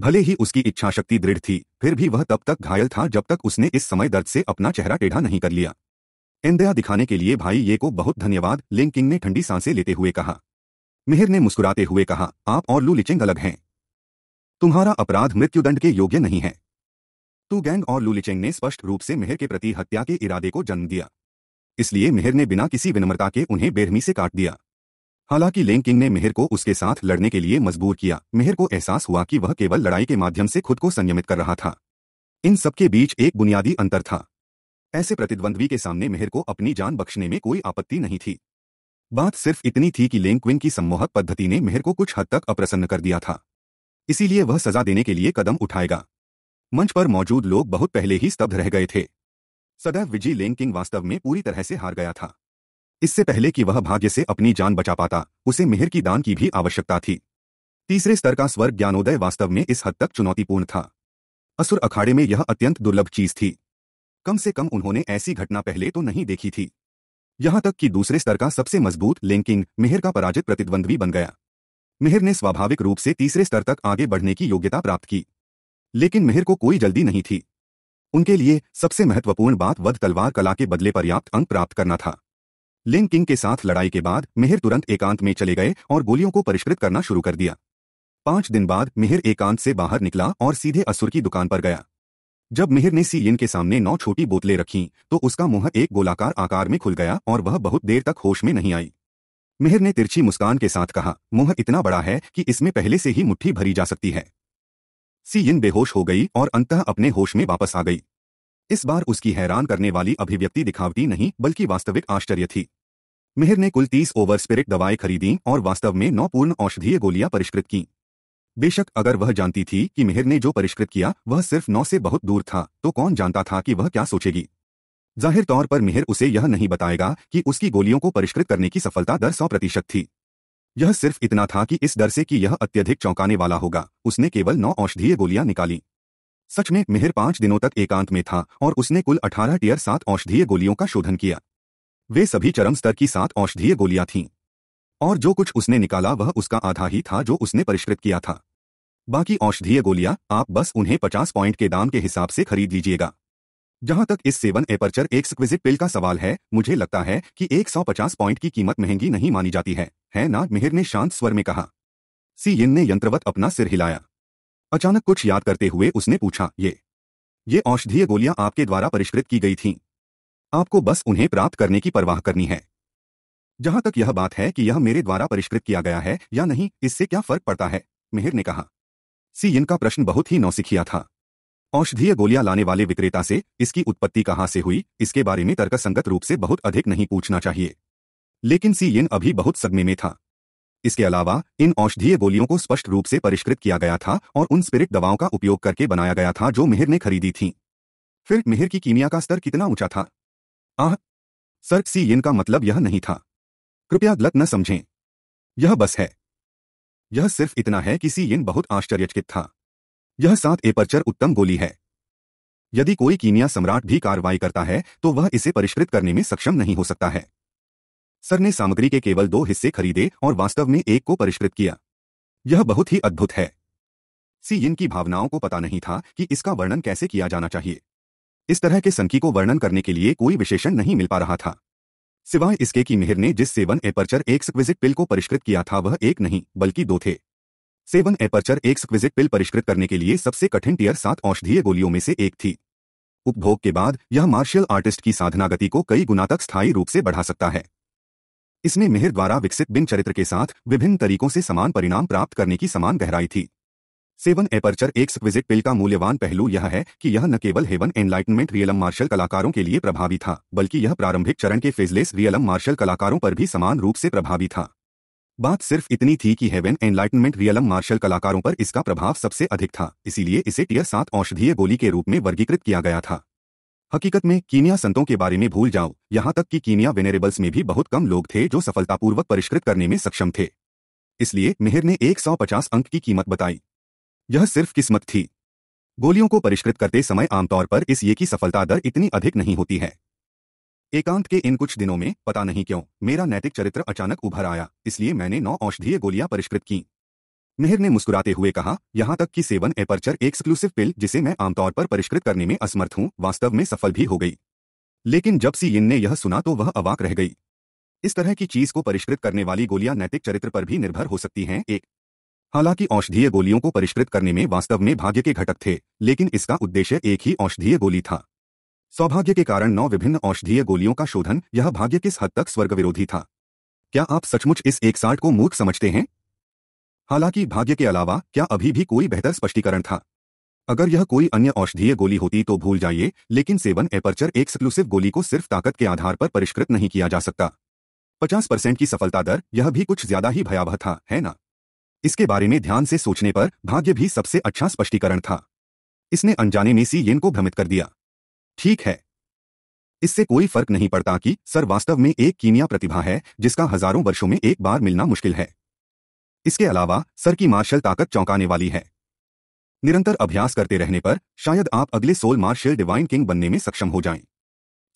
S1: भले ही उसकी इच्छा शक्ति दृढ़ थी फिर भी वह तब तक घायल था जब तक उसने इस समय दर्द से अपना चेहरा टेढ़ा नहीं कर लिया इंदया दिखाने के लिए भाई ये को बहुत धन्यवाद लिंकिंग ने ठंडी सांसें लेते हुए कहा मिहिर ने मुस्कुराते हुए कहा आप और लू लिचिंग अलग हैं तुम्हारा अपराध मृत्युदंड के योग्य नहीं है तू गैंग और लिचिंग ने स्पष्ट रूप से मिहिर के प्रति हत्या के इरादे को जन्म दिया इसलिए मेहर ने बिना किसी विनम्रता के उन्हें बेरहमी से काट दिया हालांकि लेंकिंग ने मेहर को उसके साथ लड़ने के लिए मजबूर किया मेहर को एहसास हुआ कि वह केवल लड़ाई के माध्यम से खुद को संयमित कर रहा था इन सबके बीच एक बुनियादी अंतर था ऐसे प्रतिद्वंद्वी के सामने मेहर को अपनी जान बख्शने में कोई आपत्ति नहीं थी बात सिर्फ इतनी थी कि लेंग की सम्मोहक पद्धति ने मेहर को कुछ हद तक अप्रसन्न कर दिया था इसीलिए वह सजा देने के लिए कदम उठाएगा मंच पर मौजूद लोग बहुत पहले ही स्तब्ध रह गए थे सदैव विजी लेन किंग वास्तव में पूरी तरह से हार गया था इससे पहले कि वह भाग्य से अपनी जान बचा पाता उसे मेहर की दान की भी आवश्यकता थी तीसरे स्तर का स्वर्ग ज्ञानोदय वास्तव में इस हद तक चुनौतीपूर्ण था असुर अखाड़े में यह अत्यंत दुर्लभ चीज थी कम से कम उन्होंने ऐसी घटना पहले तो नहीं देखी थी यहां तक कि दूसरे स्तर का सबसे मजबूत लेंकिंग मेहर का पराजित प्रतिद्वंद्वी बन गया मेहर ने स्वाभाविक रूप से तीसरे स्तर तक आगे बढ़ने की योग्यता प्राप्त की लेकिन मेहर को कोई जल्दी नहीं थी उनके लिए सबसे महत्वपूर्ण बात वध तलवार कला के बदले पर्याप्त अंक प्राप्त करना था लिंग किंग के साथ लड़ाई के बाद मिहिर तुरंत एकांत में चले गए और गोलियों को परिष्कृत करना शुरू कर दिया पांच दिन बाद मिहिर एकांत से बाहर निकला और सीधे असुर की दुकान पर गया जब मिहिर ने सी इन के सामने नौ छोटी बोतलें रखीं तो उसका मुंह एक गोलाकार आकार में खुल गया और वह बहुत देर तक होश में नहीं आई मिहिर ने तिरछी मुस्कान के साथ कहा मुंह इतना बड़ा है कि इसमें पहले से ही मुट्ठी भरी जा सकती है सी इन बेहोश हो गई और अंत अपने होश में वापस आ गई इस बार उसकी हैरान करने वाली अभिव्यक्ति दिखावटी नहीं बल्कि वास्तविक आश्चर्य थी मिहिर ने कुल तीस ओवर स्पिरिट दवाएं खरीदी और वास्तव में नौ पूर्ण औषधीय गोलियां परिष्कृत की बेशक अगर वह जानती थी कि मिहिर ने जो परिष्कृत किया वह सिर्फ नौ से बहुत दूर था तो कौन जानता था कि वह क्या सोचेगी जाहिर तौर पर मिहिर उसे यह नहीं बताएगा कि उसकी गोलियों को परिष्कृत करने की सफलता दर सौ प्रतिशत थी यह सिर्फ इतना था कि इस डर से कि यह अत्यधिक चौंकाने वाला होगा उसने केवल नौ औषधीय गोलियां निकाली सच में मेहर पांच दिनों तक एकांत में था और उसने कुल अठारह टीयर सात औषधीय गोलियों का शोधन किया वे सभी चरम स्तर की सात औषधीय गोलियां थीं और जो कुछ उसने निकाला वह उसका आधा ही था जो उसने परिष्कृत किया था बाकी औषधीय गोलियां आप बस उन्हें पचास पॉइंट के दाम के हिसाब से खरीद लीजिएगा जहां तक इस सेवन एपर्चर एक्सक्विजिट पिल का सवाल है मुझे लगता है कि 150 पॉइंट की कीमत महंगी नहीं मानी जाती है है ना मिहिर ने शांत स्वर में कहा सी यिन ने यंत्रवत अपना सिर हिलाया अचानक कुछ याद करते हुए उसने पूछा ये ये औषधीय गोलियां आपके द्वारा परिष्कृत की गई थीं आपको बस उन्हें प्राप्त करने की परवाह करनी है जहां तक यह बात है कि यह मेरे द्वारा परिष्कृत किया गया है या नहीं इससे क्या फर्क पड़ता है मिहिर ने कहा सी यिन का प्रश्न बहुत ही नौसिखिया था औषधीय गोलियां लाने वाले विक्रेता से इसकी उत्पत्ति कहां से हुई इसके बारे में तर्कसंगत रूप से बहुत अधिक नहीं पूछना चाहिए लेकिन सी यिन अभी बहुत सदमे में था इसके अलावा इन औषधीय गोलियों को स्पष्ट रूप से परिष्कृत किया गया था और उन स्पिरिट दवाओं का उपयोग करके बनाया गया था जो मिहिर ने खरीदी थी फिर मिहिर की कीमिया का स्तर कितना ऊंचा था आह सर सी यिन का मतलब यह नहीं था कृपया गलत न समझें यह बस है यह सिर्फ इतना है कि सी यिन बहुत आश्चर्यचकित था यह सात एपर्चर उत्तम गोली है यदि कोई कीनिया सम्राट भी कार्रवाई करता है तो वह इसे परिष्कृत करने में सक्षम नहीं हो सकता है सर ने सामग्री के केवल दो हिस्से खरीदे और वास्तव में एक को परिष्कृत किया यह बहुत ही अद्भुत है सी इन की भावनाओं को पता नहीं था कि इसका वर्णन कैसे किया जाना चाहिए इस तरह के संकी को वर्णन करने के लिए कोई विशेषण नहीं मिल पा रहा था सिवाय इसके कि मिहिर ने जिस सेवन एपर्चर एक्सक्विजिट पिल को परिष्कृत किया था वह एक नहीं बल्कि दो थे सेवन एपर्चर एक्सक्विजिट पिल परिष्कृत करने के लिए सबसे कठिन टीयर सात औषधीय गोलियों में से एक थी उपभोग के बाद यह मार्शल आर्टिस्ट की साधना गति को कई गुना तक स्थायी रूप से बढ़ा सकता है इसमें मेहर द्वारा विकसित बिन चरित्र के साथ विभिन्न तरीकों से समान परिणाम प्राप्त करने की समान गहराई थी सेवन एपर्चर एक्सक्विजिट पिल का मूल्यवान पहलू यह है कि यह न केवल हेवन एनलाइटनमेंट रियलम मार्शल कलाकारों के लिए प्रभावी था बल्कि यह प्रारंभिक चरण के फेजलेस रियलम मार्शल कलाकारों पर भी समान रूप से प्रभावी था बात सिर्फ इतनी थी कि हेवन एनलाइटनमेंट रियलम मार्शल कलाकारों पर इसका प्रभाव सबसे अधिक था इसीलिए इसे टीयर सात औषधीय गोली के रूप में वर्गीकृत किया गया था हकीकत में कीनिया संतों के बारे में भूल जाओ यहां तक कि कीनिया वेनेरेबल्स में भी बहुत कम लोग थे जो सफलतापूर्वक परिष्कृत करने में सक्षम थे इसलिए मेहर ने 150 अंक की कीमत बताई यह सिर्फ किस्मत थी गोलियों को परिष्कृत करते समय आमतौर पर इस ये की सफलता दर इतनी अधिक नहीं होती है एकांत के इन कुछ दिनों में पता नहीं क्यों मेरा नैतिक चरित्र अचानक उभर आया इसलिए मैंने नौ औषधीय गोलियां परिष्कृत की मेहर ने मुस्कुराते हुए कहा यहां तक कि सेवन एपर्चर एक्सक्लूसिव पिल जिसे मैं आमतौर पर परिष्कृत करने में असमर्थ हूं वास्तव में सफल भी हो गई लेकिन जब सी इन ने यह सुना तो वह अवाक रह गई इस तरह की चीज को परिष्कृत करने वाली गोलियां नैतिक चरित्र पर भी निर्भर हो सकती हैं एक हालांकि औषधीय गोलियों को परिष्कृत करने में वास्तव में भाग्य के घटक थे लेकिन इसका उद्देश्य एक ही औषधीय गोली था सौभाग्य के कारण नौ विभिन्न औषधीय गोलियों का शोधन यह भाग्य किस हद तक स्वर्ग विरोधी था क्या आप सचमुच इस एक साठ को मूर्ख समझते हैं हालांकि भाग्य के अलावा क्या अभी भी कोई बेहतर स्पष्टीकरण था अगर यह कोई अन्य औषधीय गोली होती तो भूल जाइए लेकिन सेवन एपर्चर एक्सक्लूसिव गोली को सिर्फ ताकत के आधार पर परिष्कृत नहीं किया जा सकता 50 परसेंट की सफलता दर यह भी कुछ ज्यादा ही भयावह था है ना इसके बारे में ध्यान से सोचने पर भाग्य भी सबसे अच्छा स्पष्टीकरण था इसने अनजाने में सी येन को भ्रमित कर दिया ठीक है इससे कोई फर्क नहीं पड़ता कि सर वास्तव में एक कीमिया प्रतिभा है जिसका हजारों वर्षों में एक बार मिलना मुश्किल है इसके अलावा सर की मार्शल ताकत चौंकाने वाली है निरंतर अभ्यास करते रहने पर शायद आप अगले सोल मार्शल डिवाइन किंग बनने में सक्षम हो जाएं।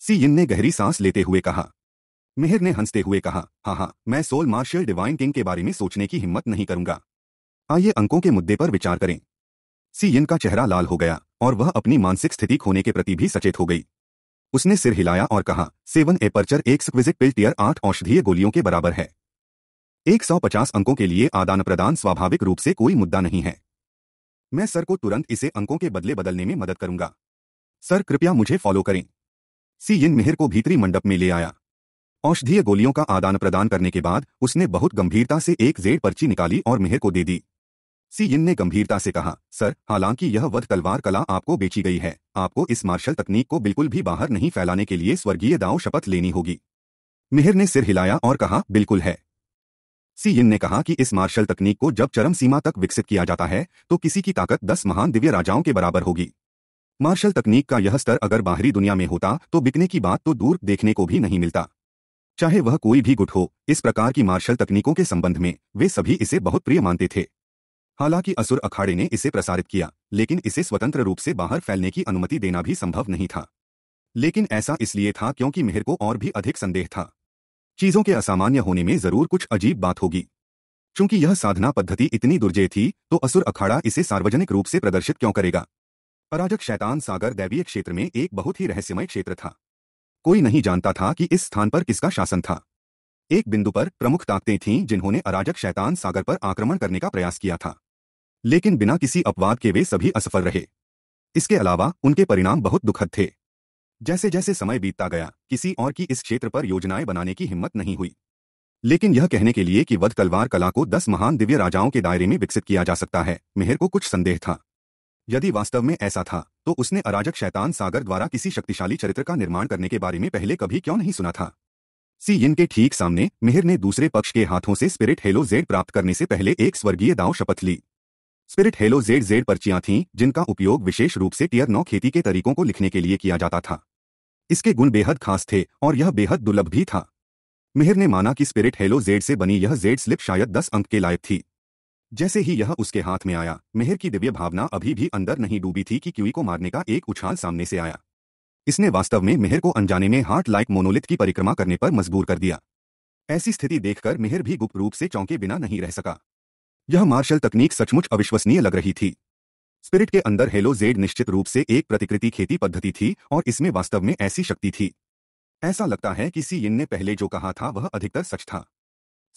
S1: सी यिन ने गहरी सांस लेते हुए कहा मेहर ने हंसते हुए कहा हाँ हाँ मैं सोल मार्शल डिवाइन किंग के बारे में सोचने की हिम्मत नहीं करूंगा आइए अंकों के मुद्दे पर विचार करें सी यिन का चेहरा लाल हो गया और वह अपनी मानसिक स्थिति खोने के प्रति भी सचेत हो गई उसने सिर हिलाया और कहा सेवन एपर्चर एक स्क्विजिट पिल्टियर आठ औषधीय गोलियों के बराबर है 150 अंकों के लिए आदान प्रदान स्वाभाविक रूप से कोई मुद्दा नहीं है मैं सर को तुरंत इसे अंकों के बदले बदलने में मदद करूंगा सर कृपया मुझे फॉलो करें सी इन मिहिर को भीतरी मंडप में ले आया औषधीय गोलियों का आदान प्रदान करने के बाद उसने बहुत गंभीरता से एक जेड पर्ची निकाली और मिहिर को दे दी सी यिन ने गंभीरता से कहा सर हालांकि यह वध तलवार कला आपको बेची गई है आपको इस मार्शल तकनीक को बिल्कुल भी बाहर नहीं फैलाने के लिए स्वर्गीय दाव शपथ लेनी होगी मिहिर ने सिर हिलाया और कहा बिल्कुल है सी यिन ने कहा कि इस मार्शल तकनीक को जब चरम सीमा तक विकसित किया जाता है तो किसी की ताकत दस महान दिव्य राजाओं के बराबर होगी मार्शल तकनीक का यह स्तर अगर बाहरी दुनिया में होता तो बिकने की बात तो दूर देखने को भी नहीं मिलता चाहे वह कोई भी गुट हो इस प्रकार की मार्शल तकनीकों के संबंध में वे सभी इसे बहुत प्रिय मानते थे हालांकि असुर अखाड़े ने इसे प्रसारित किया लेकिन इसे स्वतंत्र रूप से बाहर फैलने की अनुमति देना भी संभव नहीं था लेकिन ऐसा इसलिए था क्योंकि मेहर को और भी अधिक संदेह था चीजों के असामान्य होने में जरूर कुछ अजीब बात होगी चूंकि यह साधना पद्धति इतनी दुर्जय थी तो असुर अखाड़ा इसे सार्वजनिक रूप से प्रदर्शित क्यों करेगा अराजक शैतान सागर दैवीय क्षेत्र में एक बहुत ही रहस्यमय क्षेत्र था कोई नहीं जानता था कि इस स्थान पर किसका शासन था एक बिंदु पर प्रमुख ताकतें थीं जिन्होंने अराजक शैतान सागर पर आक्रमण करने का प्रयास किया था लेकिन बिना किसी अपवाद के वे सभी असफल रहे इसके अलावा उनके परिणाम बहुत दुखद थे जैसे जैसे समय बीतता गया किसी और की इस क्षेत्र पर योजनाएं बनाने की हिम्मत नहीं हुई लेकिन यह कहने के लिए कि वध तलवार कला को दस महान दिव्य राजाओं के दायरे में विकसित किया जा सकता है मेहर को कुछ संदेह था यदि वास्तव में ऐसा था तो उसने अराजक शैतान सागर द्वारा किसी शक्तिशाली चरित्र का निर्माण करने के बारे में पहले कभी क्यों नहीं सुना था सी यिन के ठीक सामने मिहिर ने दूसरे पक्ष के हाथों से स्पिरिट हेलो जेड प्राप्त करने से पहले एक स्वर्गीय दाव शपथ ली स्पिरिट हेलो जेड जेड पर्चियां थीं जिनका उपयोग विशेष रूप से टियर नौ खेती के तरीकों को लिखने के लिए किया जाता था इसके गुण बेहद खास थे और यह बेहद दुर्लभ भी था मिहिर ने माना कि स्पिरिट हेलो जेड से बनी यह जेड स्लिप शायद दस अंक के लायक थी जैसे ही यह उसके हाथ में आया मिहिर की दिव्य भावना अभी भी अंदर नहीं डूबी थी कि क्यूई को मारने का एक उछाल सामने से आया इसने वास्तव में मिहिर को अनजाने में हार्ट लाइक मोनोलिथ की परिक्रमा करने पर मजबूर कर दिया ऐसी स्थिति देखकर मिहिर भी गुप्त रूप से चौंके बिना नहीं रह सका यह मार्शल तकनीक सचमुच अविश्वसनीय लग रही थी स्पिरिट के अंदर हेलो जेड निश्चित रूप से एक प्रतिकृति खेती पद्धति थी और इसमें वास्तव में ऐसी शक्ति थी ऐसा लगता है कि सी यिन ने पहले जो कहा था वह अधिकतर सच था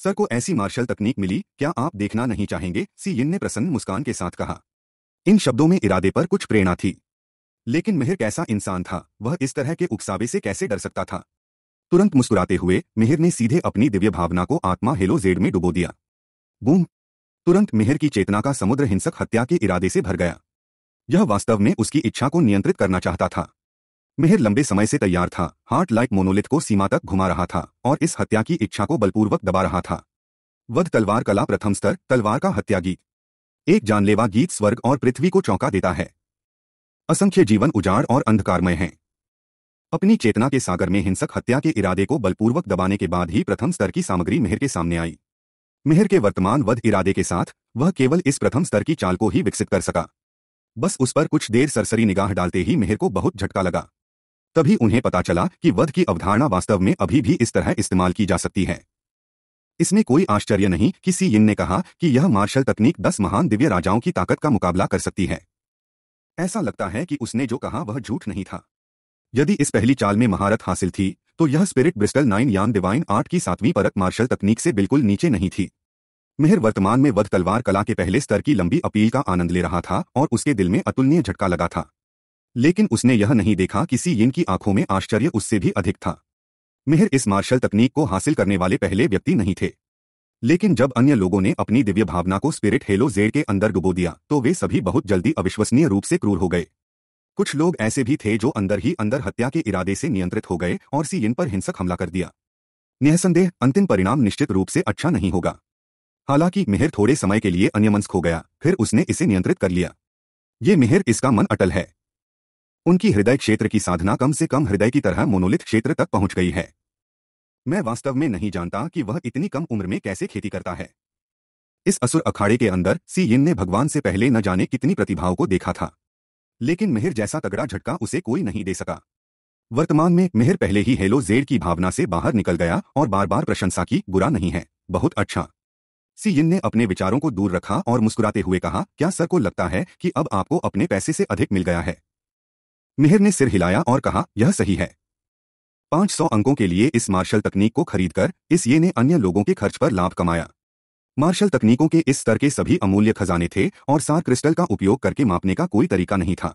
S1: सर को ऐसी मार्शल तकनीक मिली क्या आप देखना नहीं चाहेंगे सी यिन ने प्रसन्न मुस्कान के साथ कहा इन शब्दों में इरादे पर कुछ प्रेरणा थी लेकिन मिहिर कैसा इंसान था वह इस तरह के उकसावे से कैसे डर सकता था तुरंत मुस्कुराते हुए मिहिर ने सीधे अपनी दिव्य भावना को आत्मा हेलो जेड में डुबो दिया बूम तुरंत मेहर की चेतना का समुद्र हिंसक हत्या के इरादे से भर गया यह वास्तव में उसकी इच्छा को नियंत्रित करना चाहता था मेहर लंबे समय से तैयार था हार्ट लाइक मोनोलिथ को सीमा तक घुमा रहा था और इस हत्या की इच्छा को बलपूर्वक दबा रहा था वध तलवार कला प्रथम स्तर तलवार का हत्या गीत एक जानलेवा गीत स्वर्ग और पृथ्वी को चौंका देता है असंख्य जीवन उजाड़ और अंधकारमय है अपनी चेतना के सागर में हिंसक हत्या के इरादे को बलपूर्वक दबाने के बाद ही प्रथम स्तर की सामग्री मेहर के सामने आई मेहर के वर्तमान वध इरादे के साथ वह केवल इस प्रथम स्तर की चाल को ही विकसित कर सका बस उस पर कुछ देर सरसरी निगाह डालते ही मेहर को बहुत झटका लगा तभी उन्हें पता चला कि वध की अवधारणा वास्तव में अभी भी इस तरह इस्तेमाल की जा सकती है इसमें कोई आश्चर्य नहीं कि सी यिन ने कहा कि यह मार्शल तकनीक दस महान दिव्य राजाओं की ताकत का मुकाबला कर सकती है ऐसा लगता है कि उसने जो कहा वह झूठ नहीं था यदि इस पहली चाल में महारत हासिल थी तो यह spirit bristle nine yang divine art की सातवीं परत मार्शल तकनीक से बिल्कुल नीचे नहीं थी मेहर वर्तमान में वध तलवार कला के पहले स्तर की लंबी अपील का आनंद ले रहा था और उसके दिल में अतुलनीय झटका लगा था लेकिन उसने यह नहीं देखा कि सी यिन की आंखों में आश्चर्य उससे भी अधिक था मेहर इस मार्शल तकनीक को हासिल करने वाले पहले व्यक्ति नहीं थे लेकिन जब अन्य लोगों ने अपनी दिव्य भावना को स्पिरिट हेलो जेड के अंदर डुबो दिया तो वे सभी बहुत जल्दी अविश्वसनीय रूप से क्रूर हो गए कुछ लोग ऐसे भी थे जो अंदर ही अंदर हत्या के इरादे से नियंत्रित हो गए और इन पर हिंसक हमला कर दिया निःसंदेह अंतिम परिणाम निश्चित रूप से अच्छा नहीं होगा हालांकि मिहिर थोड़े समय के लिए अन्यमंस हो गया फिर उसने इसे नियंत्रित कर लिया ये मिहिर इसका मन अटल है उनकी हृदय क्षेत्र की साधना कम से कम हृदय की तरह मोनोलिथ क्षेत्र तक पहुंच गई है मैं वास्तव में नहीं जानता कि वह इतनी कम उम्र में कैसे खेती करता है इस असुर अखाड़े के अंदर सी यिन ने भगवान से पहले न जाने कितनी प्रतिभाओं को देखा था लेकिन मेहर जैसा तगड़ा झटका उसे कोई नहीं दे सका वर्तमान में मेहर पहले ही हेलो जेड की भावना से बाहर निकल गया और बार बार प्रशंसा की बुरा नहीं है बहुत अच्छा सी यिन ने अपने विचारों को दूर रखा और मुस्कुराते हुए कहा क्या सर को लगता है कि अब आपको अपने पैसे से अधिक मिल गया है मिहिर ने सिर हिलाया और कहा यह सही है 500 अंकों के लिए इस मार्शल तकनीक को खरीदकर इस ये ने अन्य लोगों के खर्च पर लाभ कमाया मार्शल तकनीकों के इस स्तर के सभी अमूल्य खजाने थे और सार क्रिस्टल का उपयोग करके मापने का कोई तरीका नहीं था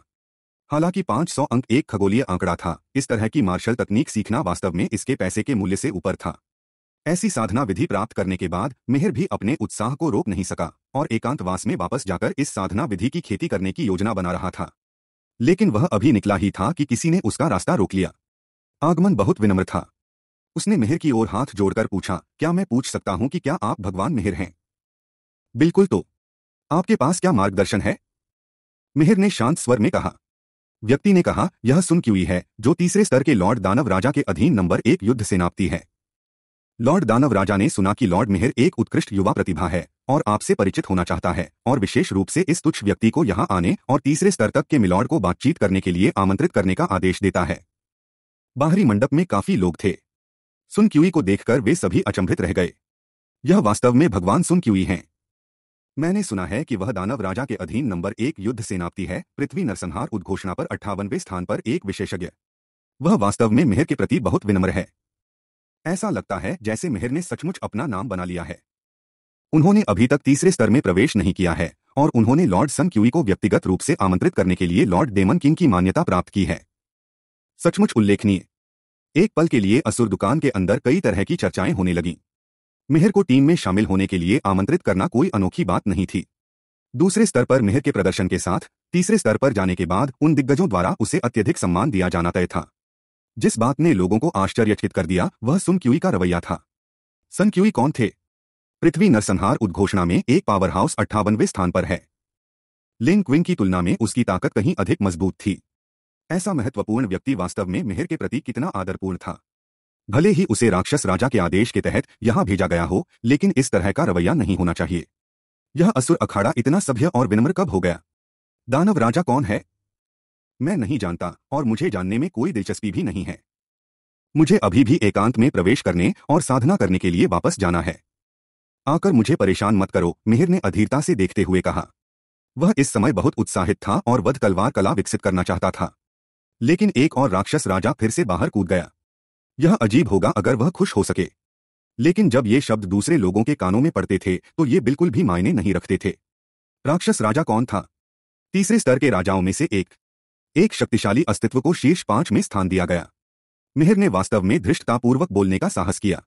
S1: हालांकि 500 अंक एक खगोलीय आंकड़ा था इस तरह की मार्शल तकनीक सीखना वास्तव में इसके पैसे के मूल्य से ऊपर था ऐसी साधना विधि प्राप्त करने के बाद मेहर भी अपने उत्साह को रोक नहीं सका और एकांतवास में वापस जाकर इस साधना विधि की खेती करने की योजना बना रहा था लेकिन वह अभी निकला ही था कि किसी ने उसका रास्ता रोक लिया आगमन बहुत विनम्र था उसने मेहर की ओर हाथ जोड़कर पूछा क्या मैं पूछ सकता हूं कि क्या आप भगवान मेहर हैं बिल्कुल तो आपके पास क्या मार्गदर्शन है मेहर ने शांत स्वर में कहा व्यक्ति ने कहा यह सुन क्यूई है जो तीसरे स्तर के लॉर्ड दानव राजा के अधीन नंबर एक युद्ध नापती है लॉर्ड दानव राजा ने सुना कि लॉर्ड मेहर एक उत्कृष्ट युवा प्रतिभा है और आपसे परिचित होना चाहता है और विशेष रूप से इस तुच्छ व्यक्ति को यहां आने और तीसरे स्तर तक के मिलॉर्ड को बातचीत करने के लिए आमंत्रित करने का आदेश देता है बाहरी मंडप में काफी लोग थे सुन क्यूई को देखकर वे सभी अचंभित रह गए यह वास्तव में भगवान सुन क्यूई हैं मैंने सुना है कि वह दानव राजा के अधीन नंबर एक युद्ध सेनापति है पृथ्वी नरसंहार उद्घोषणा पर अट्ठावनवे स्थान पर एक विशेषज्ञ वह वास्तव में मेहर के प्रति बहुत विनम्र है ऐसा लगता है जैसे मेहर ने सचमुच अपना नाम बना लिया है उन्होंने अभी तक तीसरे स्तर में प्रवेश नहीं किया है और उन्होंने लॉर्ड सन क्यूई को व्यक्तिगत रूप से आमंत्रित करने के लिए लॉर्ड डेमन किंग की मान्यता प्राप्त की है सचमुच उल्लेखनीय एक पल के लिए असुर दुकान के अंदर कई तरह की चर्चाएं होने लगीं मेहर को टीम में शामिल होने के लिए आमंत्रित करना कोई अनोखी बात नहीं थी दूसरे स्तर पर मेहर के प्रदर्शन के साथ तीसरे स्तर पर जाने के बाद उन दिग्गजों द्वारा उसे अत्यधिक सम्मान दिया जाना तय था जिस बात ने लोगों को आश्चर्यचकित कर दिया वह सुनक्यूई का रवैया था सनक्यूई कौन थे पृथ्वी नरसंहार उद्घोषणा में एक पावर हाउस अट्ठावनवे स्थान पर है लिंग क्विंग की तुलना में उसकी ताकत कहीं अधिक मजबूत थी ऐसा महत्वपूर्ण व्यक्ति वास्तव में मेहर के प्रति कितना आदरपूर्ण था भले ही उसे राक्षस राजा के आदेश के तहत यहां भेजा गया हो लेकिन इस तरह का रवैया नहीं होना चाहिए यह असुर अखाड़ा इतना सभ्य और विनम्र कब हो गया दानव राजा कौन है मैं नहीं जानता और मुझे जानने में कोई दिलचस्पी भी नहीं है मुझे अभी भी एकांत में प्रवेश करने और साधना करने के लिए वापस जाना है आकर मुझे परेशान मत करो मिहिर ने अधीरता से देखते हुए कहा वह इस समय बहुत उत्साहित था और वध कलवार कला विकसित करना चाहता था लेकिन एक और राक्षस राजा फिर से बाहर कूद गया यह अजीब होगा अगर वह खुश हो सके लेकिन जब ये शब्द दूसरे लोगों के कानों में पड़ते थे तो ये बिल्कुल भी मायने नहीं रखते थे राक्षस राजा कौन था तीसरे स्तर के राजाओं में से एक एक शक्तिशाली अस्तित्व को शीर्ष पांच में स्थान दिया गया मिहिर ने वास्तव में धृष्टतापूर्वक बोलने का साहस किया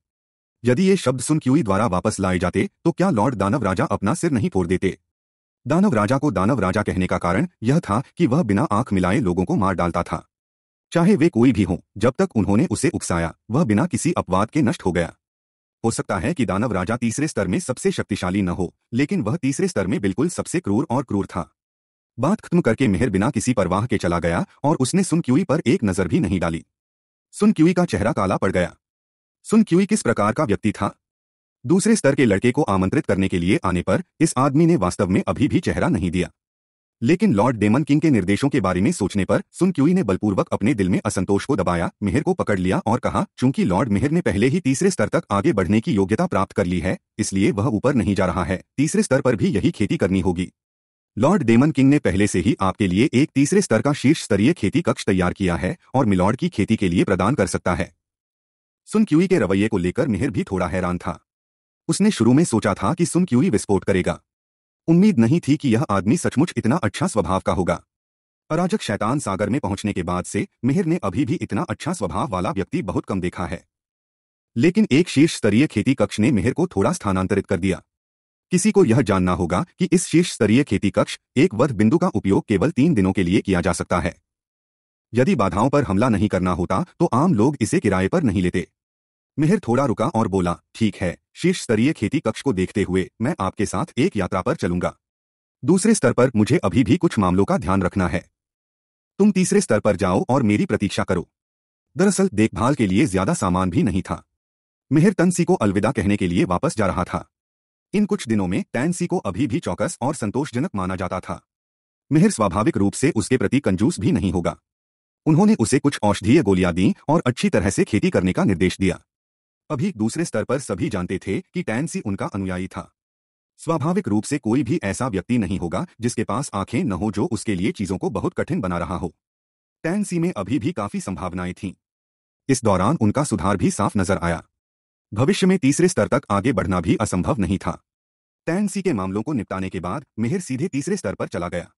S1: यदि ये शब्द सुनक्यूई द्वारा वापस लाए जाते तो क्या लॉर्ड दानव राजा अपना सिर नहीं फोड़ देते दानव राजा को दानव राजा कहने का कारण यह था कि वह बिना आंख मिलाए लोगों को मार डालता था चाहे वे कोई भी हों जब तक उन्होंने उसे उकसाया वह बिना किसी अपवाद के नष्ट हो गया हो सकता है कि दानव राजा तीसरे स्तर में सबसे शक्तिशाली न हो लेकिन वह तीसरे स्तर में बिल्कुल सबसे क्रूर और क्रूर था बात खत्म करके मेहर बिना किसी परवाह के चला गया और उसने सुनक्यूई पर एक नजर भी नहीं डाली सुनक्यूई का चेहरा काला पड़ गया सुनक्यूई किस प्रकार का व्यक्ति था दूसरे स्तर के लड़के को आमंत्रित करने के लिए आने पर इस आदमी ने वास्तव में अभी भी चेहरा नहीं दिया लेकिन लॉर्ड डेमन किंग के निर्देशों के बारे में सोचने पर सुन क्यूई ने बलपूर्वक अपने दिल में असंतोष को दबाया मेहर को पकड़ लिया और कहा चूंकि लॉर्ड मेहर ने पहले ही तीसरे स्तर तक आगे बढ़ने की योग्यता प्राप्त कर ली है इसलिए वह ऊपर नहीं जा रहा है तीसरे स्तर पर भी यही खेती करनी होगी लॉर्ड डेमन किंग ने पहले से ही आपके लिए एक तीसरे स्तर का शीर्ष स्तरीय खेती कक्ष तैयार किया है और मिलॉर्ड की खेती के लिए प्रदान कर सकता है सुन क्यूई के रवैये को लेकर मेहर भी थोड़ा हैरान था उसने शुरू में सोचा था कि सुन ही विस्फोट करेगा उम्मीद नहीं थी कि यह आदमी सचमुच इतना अच्छा स्वभाव का होगा अराजक शैतान सागर में पहुंचने के बाद से मिहिर ने अभी भी इतना अच्छा स्वभाव वाला व्यक्ति बहुत कम देखा है लेकिन एक शीर्ष स्तरीय खेती कक्ष ने मिहिर को थोड़ा स्थानांतरित कर दिया किसी को यह जानना होगा कि इस शीर्ष स्तरीय खेती कक्ष एक वध बिंदु का उपयोग केवल तीन दिनों के लिए किया जा सकता है यदि बाधाओं पर हमला नहीं करना होता तो आम लोग इसे किराए पर नहीं लेते मिहिर थोड़ा रुका और बोला ठीक है शीर्ष स्तरीय खेती कक्ष को देखते हुए मैं आपके साथ एक यात्रा पर चलूंगा दूसरे स्तर पर मुझे अभी भी कुछ मामलों का ध्यान रखना है तुम तीसरे स्तर पर जाओ और मेरी प्रतीक्षा करो दरअसल देखभाल के लिए ज्यादा सामान भी नहीं था मिहिर तनसी को अलविदा कहने के लिए वापस जा रहा था इन कुछ दिनों में तैनसी को अभी भी चौकस और संतोषजनक माना जाता था मिहिर स्वाभाविक रूप से उसके प्रति कंजूस भी नहीं होगा उन्होंने उसे कुछ औषधीय गोलियां दी और अच्छी तरह से खेती करने का निर्देश दिया अभी दूसरे स्तर पर सभी जानते थे कि टैनसी उनका अनुयायी था स्वाभाविक रूप से कोई भी ऐसा व्यक्ति नहीं होगा जिसके पास आंखें न हो जो उसके लिए चीजों को बहुत कठिन बना रहा हो टैनसी में अभी भी काफी संभावनाएं थीं इस दौरान उनका सुधार भी साफ नजर आया भविष्य में तीसरे स्तर तक आगे बढ़ना भी असंभव नहीं था टैनसी के मामलों को निपटाने के बाद मेहर सीधे तीसरे स्तर पर चला गया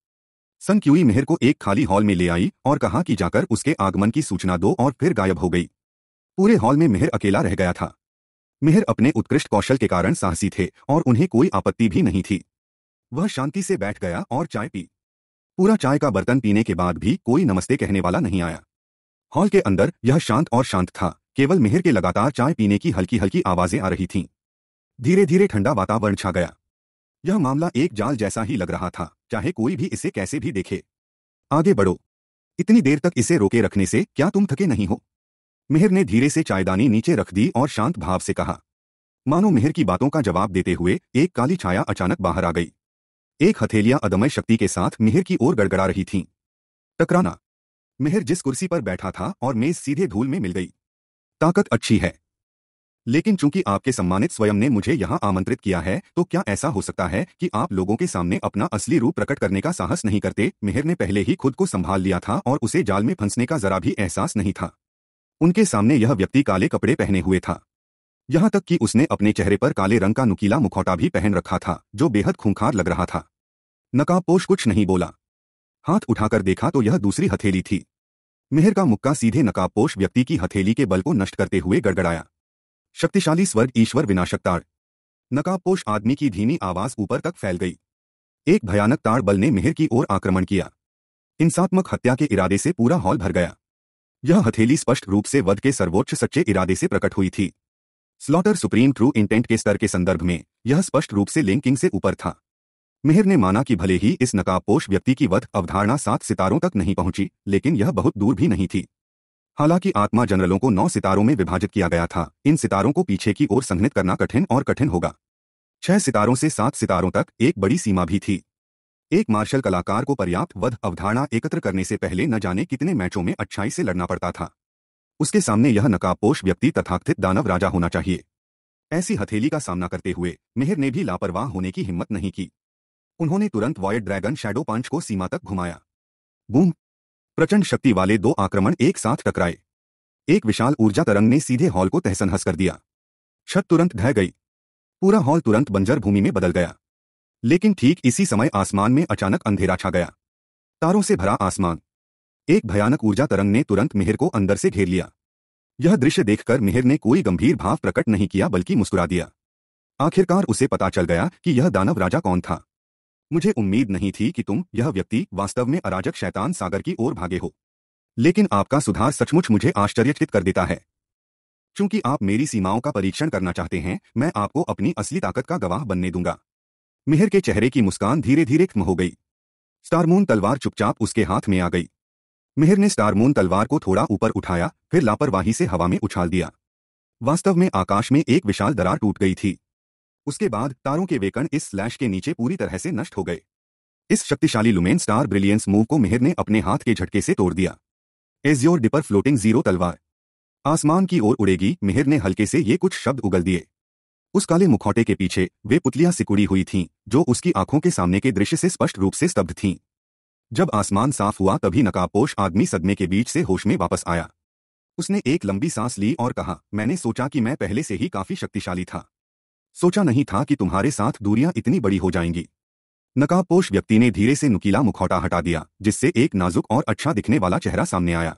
S1: संक्यूई मेहर को एक खाली हॉल में ले आई और कहा कि जाकर उसके आगमन की सूचना दो और फिर गायब हो गई पूरे हॉल में मेहर अकेला रह गया था मेहर अपने उत्कृष्ट कौशल के कारण साहसी थे और उन्हें कोई आपत्ति भी नहीं थी वह शांति से बैठ गया और चाय पी पूरा चाय का बर्तन पीने के बाद भी कोई नमस्ते कहने वाला नहीं आया हॉल के अंदर यह शांत और शांत था केवल मेहर के लगातार चाय पीने की हल्की हल्की आवाजें आ रही थीं धीरे धीरे ठंडा वातावरण छा गया यह मामला एक जाल जैसा ही लग रहा था चाहे कोई भी इसे कैसे भी देखे आगे बढ़ो इतनी देर तक इसे रोके रखने से क्या तुम थके नहीं हो मेहर ने धीरे से चायदानी नीचे रख दी और शांत भाव से कहा मानो मेहर की बातों का जवाब देते हुए एक काली छाया अचानक बाहर आ गई एक हथेलियां अदमय शक्ति के साथ मेहर की ओर गड़गड़ा रही थीं। टकराना मेहर जिस कुर्सी पर बैठा था और मेज सीधे धूल में मिल गई ताकत अच्छी है लेकिन चूंकि आपके सम्मानित स्वयं ने मुझे यहां आमंत्रित किया है तो क्या ऐसा हो सकता है कि आप लोगों के सामने अपना असली रूप प्रकट करने का साहस नहीं करते मेहर ने पहले ही खुद को संभाल लिया था और उसे जाल में फंसने का जरा भी एहसास नहीं था उनके सामने यह व्यक्ति काले कपड़े पहने हुए था यहां तक कि उसने अपने चेहरे पर काले रंग का नुकीला मुखौटा भी पहन रखा था जो बेहद खूंखार लग रहा था नकाबपोश कुछ नहीं बोला हाथ उठाकर देखा तो यह दूसरी हथेली थी मेहर का मुक्का सीधे नकाबपोश व्यक्ति की हथेली के बल को नष्ट करते हुए गड़गड़ाया शक्तिशाली स्वर्ग ईश्वर ताड़ नकाबपोश आदमी की धीमी आवाज ऊपर तक फैल गई एक भयानक ताड़ बल ने मेहर की ओर आक्रमण किया हिंसात्मक हत्या के इरादे से पूरा हॉल भर गया यह हथेली स्पष्ट रूप से वध के सर्वोच्च सच्चे इरादे से प्रकट हुई थी स्लॉटर सुप्रीम ट्रू इंटेंट के स्तर के संदर्भ में यह स्पष्ट रूप से लिंकिंग से ऊपर था मिहिर ने माना कि भले ही इस नकाबपोश व्यक्ति की वध अवधारणा सात सितारों तक नहीं पहुंची लेकिन यह बहुत दूर भी नहीं थी हालांकि आत्मा जनरलों को नौ सितारों में विभाजित किया गया था इन सितारों को पीछे की ओर संघनित करना कठिन और कठिन होगा छह सितारों से सात सितारों तक एक बड़ी सीमा भी थी एक मार्शल कलाकार को पर्याप्त वध अवधारणा एकत्र करने से पहले न जाने कितने मैचों में अच्छाई से लड़ना पड़ता था उसके सामने यह नकाबपोश व्यक्ति तथाकथित दानव राजा होना चाहिए ऐसी हथेली का सामना करते हुए मेहर ने भी लापरवाह होने की हिम्मत नहीं की उन्होंने तुरंत वॉयड ड्रैगन शैडो पंच को सीमा तक घुमाया बूम प्रचंड शक्ति वाले दो आक्रमण एक साथ टकराए एक विशाल ऊर्जा तरंग ने सीधे हॉल को तहसनहस कर दिया छत तुरंत ढह गई पूरा हॉल तुरंत बंजर भूमि में बदल गया लेकिन ठीक इसी समय आसमान में अचानक अंधेरा छा गया तारों से भरा आसमान एक भयानक ऊर्जा तरंग ने तुरंत मिहिर को अंदर से घेर लिया यह दृश्य देखकर मिहिर ने कोई गंभीर भाव प्रकट नहीं किया बल्कि मुस्कुरा दिया आखिरकार उसे पता चल गया कि यह दानव राजा कौन था मुझे उम्मीद नहीं थी कि तुम यह व्यक्ति वास्तव में अराजक शैतान सागर की ओर भागे हो लेकिन आपका सुधार सचमुच मुझे आश्चर्यचकित कर देता है चूंकि आप मेरी सीमाओं का परीक्षण करना चाहते हैं मैं आपको अपनी असली ताकत का गवाह बनने दूंगा मिहिर के चेहरे की मुस्कान धीरे धीरे खत्म हो गई स्टारमून तलवार चुपचाप उसके हाथ में आ गई मिहिर ने स्टारमून तलवार को थोड़ा ऊपर उठाया फिर लापरवाही से हवा में उछाल दिया वास्तव में आकाश में एक विशाल दरार टूट गई थी उसके बाद तारों के वेकण इस स्लैश के नीचे पूरी तरह से नष्ट हो गए इस शक्तिशाली लुमेन स्टार ब्रिलियंस मूव को मिहिर ने अपने हाथ के झटके से तोड़ दिया एज्योर डिपर फ्लोटिंग जीरो तलवार आसमान की ओर उड़ेगी मिहिर ने हल्के से ये कुछ शब्द उगल दिए उस काले मुखौटे के पीछे वे पुतलियां सिकुड़ी हुई थीं जो उसकी आंखों के सामने के दृश्य से स्पष्ट रूप से स्तब्ध थीं जब आसमान साफ हुआ तभी नकाबपोश आदमी सदमे के बीच से होश में वापस आया उसने एक लंबी सांस ली और कहा मैंने सोचा कि मैं पहले से ही काफी शक्तिशाली था सोचा नहीं था कि तुम्हारे साथ दूरियां इतनी बड़ी हो जाएंगी नकाबपोश व्यक्ति ने धीरे से नुकीला मुखौटा हटा दिया जिससे एक नाजुक और अच्छा दिखने वाला चेहरा सामने आया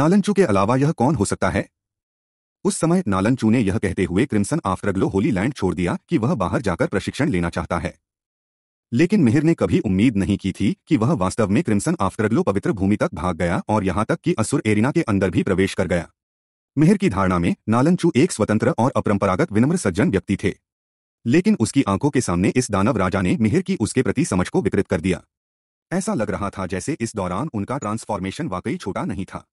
S1: नालंचू के अलावा यह कौन हो सकता है उस समय नालनचू ने यह कहते हुए क्रिम्सन आफ्रग्लो होली लैंड छोड़ दिया कि वह बाहर जाकर प्रशिक्षण लेना चाहता है लेकिन मिहिर ने कभी उम्मीद नहीं की थी कि वह वास्तव में क्रिम्सन आफ्रग्लो पवित्र भूमि तक भाग गया और यहां तक कि असुर एरिना के अंदर भी प्रवेश कर गया मिहिर की धारणा में नालनचू एक स्वतंत्र और अपरंपरागत विनम्र सज्जन व्यक्ति थे लेकिन उसकी आंखों के सामने इस दानव राजा ने मिहिर की उसके प्रति समझ को विकृत कर दिया ऐसा लग रहा था जैसे इस दौरान उनका ट्रांसफॉर्मेशन वाकई छोटा नहीं था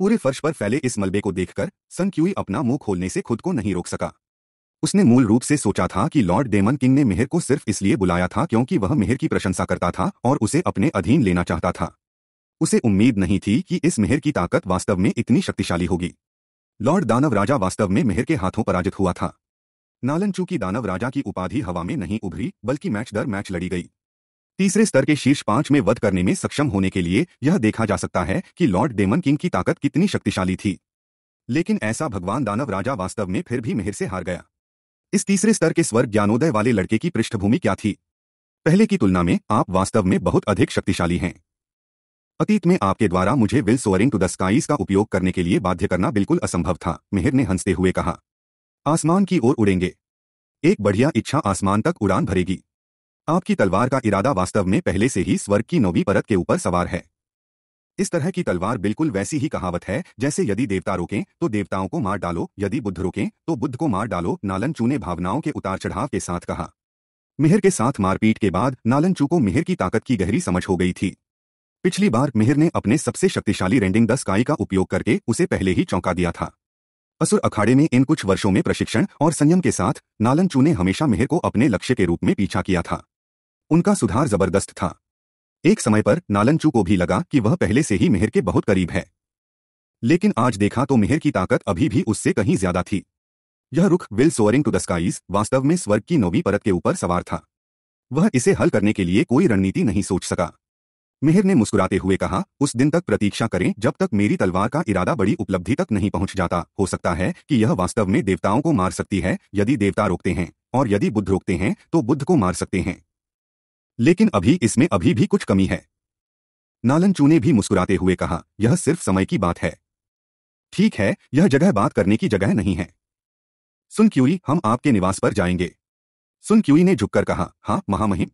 S1: पूरे फर्श पर फैले इस मलबे को देखकर संक्यूई अपना मुंह खोलने से खुद को नहीं रोक सका उसने मूल रूप से सोचा था कि लॉर्ड डेमन किंग ने मेहर को सिर्फ इसलिए बुलाया था क्योंकि वह मेहर की प्रशंसा करता था और उसे अपने अधीन लेना चाहता था उसे उम्मीद नहीं थी कि इस मेहर की ताकत वास्तव में इतनी शक्तिशाली होगी लॉर्ड दानव राजा वास्तव में मेहर के हाथों पराजित हुआ था नालन की दानव राजा की उपाधि हवा में नहीं उभरी बल्कि मैच दर मैच लड़ी गई तीसरे स्तर के शीर्ष पांच में वध करने में सक्षम होने के लिए यह देखा जा सकता है कि लॉर्ड डेमन किंग की ताकत कितनी शक्तिशाली थी लेकिन ऐसा भगवान दानव राजा वास्तव में फिर भी मेहर से हार गया इस तीसरे स्तर के स्वर्ग ज्ञानोदय वाले लड़के की पृष्ठभूमि क्या थी पहले की तुलना में आप वास्तव में बहुत अधिक शक्तिशाली हैं अतीत में आपके द्वारा मुझे will soaring to the skies का उपयोग करने के लिए बाध्य करना बिल्कुल असंभव था मेहर ने हंसते हुए कहा आसमान की ओर उड़ेंगे एक बढ़िया इच्छा आसमान तक उड़ान भरेगी आपकी तलवार का इरादा वास्तव में पहले से ही स्वर्ग की नौवीं परत के ऊपर सवार है इस तरह की तलवार बिल्कुल वैसी ही कहावत है जैसे यदि देवता रोकें तो देवताओं को मार डालो यदि बुद्ध रोकें तो बुद्ध को मार डालो नालन चू ने भावनाओं के उतार चढ़ाव के साथ कहा मिहिर के साथ मारपीट के बाद नालन चू को मिहिर की ताकत की गहरी समझ हो गई थी पिछली बार मिहिर ने अपने सबसे शक्तिशाली रेंडिंग दस काई का उपयोग करके उसे पहले ही चौंका दिया था असुर अखाड़े में इन कुछ वर्षों में प्रशिक्षण और संयम के साथ नालन चू ने हमेशा मिहिर को अपने लक्ष्य के रूप में पीछा किया था उनका सुधार जबरदस्त था एक समय पर नालनचू को भी लगा कि वह पहले से ही मेहर के बहुत करीब है लेकिन आज देखा तो मेहर की ताकत अभी भी उससे कहीं ज्यादा थी यह रुख will soaring to the skies वास्तव में स्वर्ग की नौवीं परत के ऊपर सवार था वह इसे हल करने के लिए कोई रणनीति नहीं सोच सका मेहर ने मुस्कुराते हुए कहा उस दिन तक प्रतीक्षा करें जब तक मेरी तलवार का इरादा बड़ी उपलब्धि तक नहीं पहुंच जाता हो सकता है कि यह वास्तव में देवताओं को मार सकती है यदि देवता रोकते हैं और यदि बुद्ध रोकते हैं तो बुद्ध को मार सकते हैं लेकिन अभी इसमें अभी भी कुछ कमी है नालन ने भी मुस्कुराते हुए कहा यह सिर्फ समय की बात है ठीक है यह जगह बात करने की जगह नहीं है सुन क्यूरी हम आपके निवास पर जाएंगे सुन क्यूई ने झुककर कहा हां महामहिम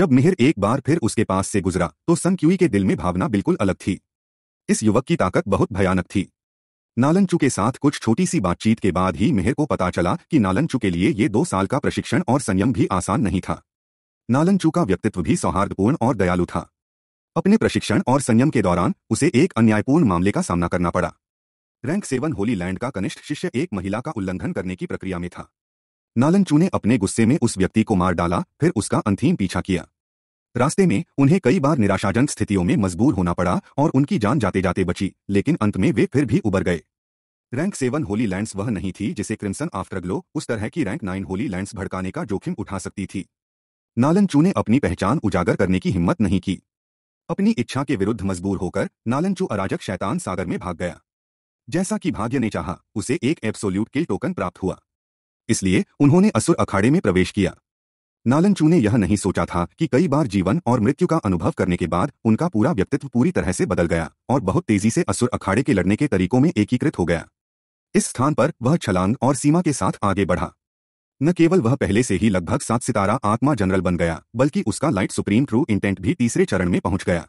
S1: जब मिहिर एक बार फिर उसके पास से गुजरा तो सन क्यूई के दिल में भावना बिल्कुल अलग थी इस युवक की ताकत बहुत भयानक थी नालनचू के साथ कुछ छोटी सी बातचीत के बाद ही मिहिर को पता चला कि नालनचू के लिए ये दो साल का प्रशिक्षण और संयम भी आसान नहीं था नालंचू का व्यक्तित्व भी सौहार्दपूर्ण और दयालु था अपने प्रशिक्षण और संयम के दौरान उसे एक अन्यायपूर्ण मामले का सामना करना पड़ा रैंक सेवन होली लैंड का कनिष्ठ शिष्य एक महिला का उल्लंघन करने की प्रक्रिया में था नालंचू ने अपने गुस्से में उस व्यक्ति को मार डाला फिर उसका अंतिम पीछा किया रास्ते में उन्हें कई बार निराशाजनक स्थितियों में मजबूर होना पड़ा और उनकी जान जाते जाते बची लेकिन अंत में वे फिर भी उबर गए रैंक सेवन होली लैंड्स वह नहीं थी जिसे क्रिमसन आफ्टरग्लो उस तरह की रैंक नाइन होली लैंड्स भड़काने का जोखिम उठा सकती थी नालनचू ने अपनी पहचान उजागर करने की हिम्मत नहीं की अपनी इच्छा के विरुद्ध मजबूर होकर नालनचू अराजक शैतान सागर में भाग गया जैसा कि भाग्य ने चाहा उसे एक एब्सोल्यूट किल टोकन प्राप्त हुआ इसलिए उन्होंने असुर अखाड़े में प्रवेश किया नालनचू ने यह नहीं सोचा था कि कई बार जीवन और मृत्यु का अनुभव करने के बाद उनका पूरा व्यक्तित्व पूरी तरह से बदल गया और बहुत तेजी से असुर अखाड़े के लड़ने के तरीकों में एकीकृत हो गया इस स्थान पर वह छलांग और सीमा के साथ आगे बढ़ा न केवल वह पहले से ही लगभग सात सितारा आत्मा जनरल बन गया बल्कि उसका लाइट सुप्रीम ट्रू इंटेंट भी तीसरे चरण में पहुंच गया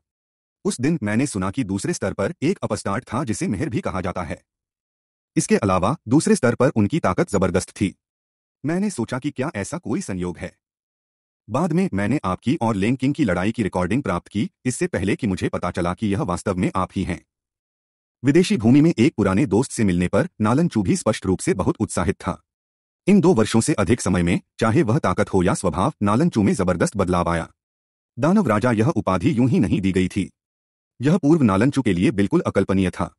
S1: उस दिन मैंने सुना कि दूसरे स्तर पर एक अपस्टार्ट था जिसे मेहर भी कहा जाता है इसके अलावा दूसरे स्तर पर उनकी ताकत जबरदस्त थी मैंने सोचा कि क्या ऐसा कोई संयोग है बाद में मैंने आपकी और लेंकिंग किंग की लड़ाई की रिकॉर्डिंग प्राप्त की इससे पहले कि मुझे पता चला कि यह वास्तव में आप ही हैं विदेशी भूमि में एक पुराने दोस्त से मिलने पर नालन चू भी स्पष्ट रूप से बहुत उत्साहित था इन दो वर्षों से अधिक समय में चाहे वह ताकत हो या स्वभाव नालनचू में जबरदस्त बदलाव आया दानव राजा यह उपाधि यूं ही नहीं दी गई थी यह पूर्व नालनचू के लिए बिल्कुल अकल्पनीय था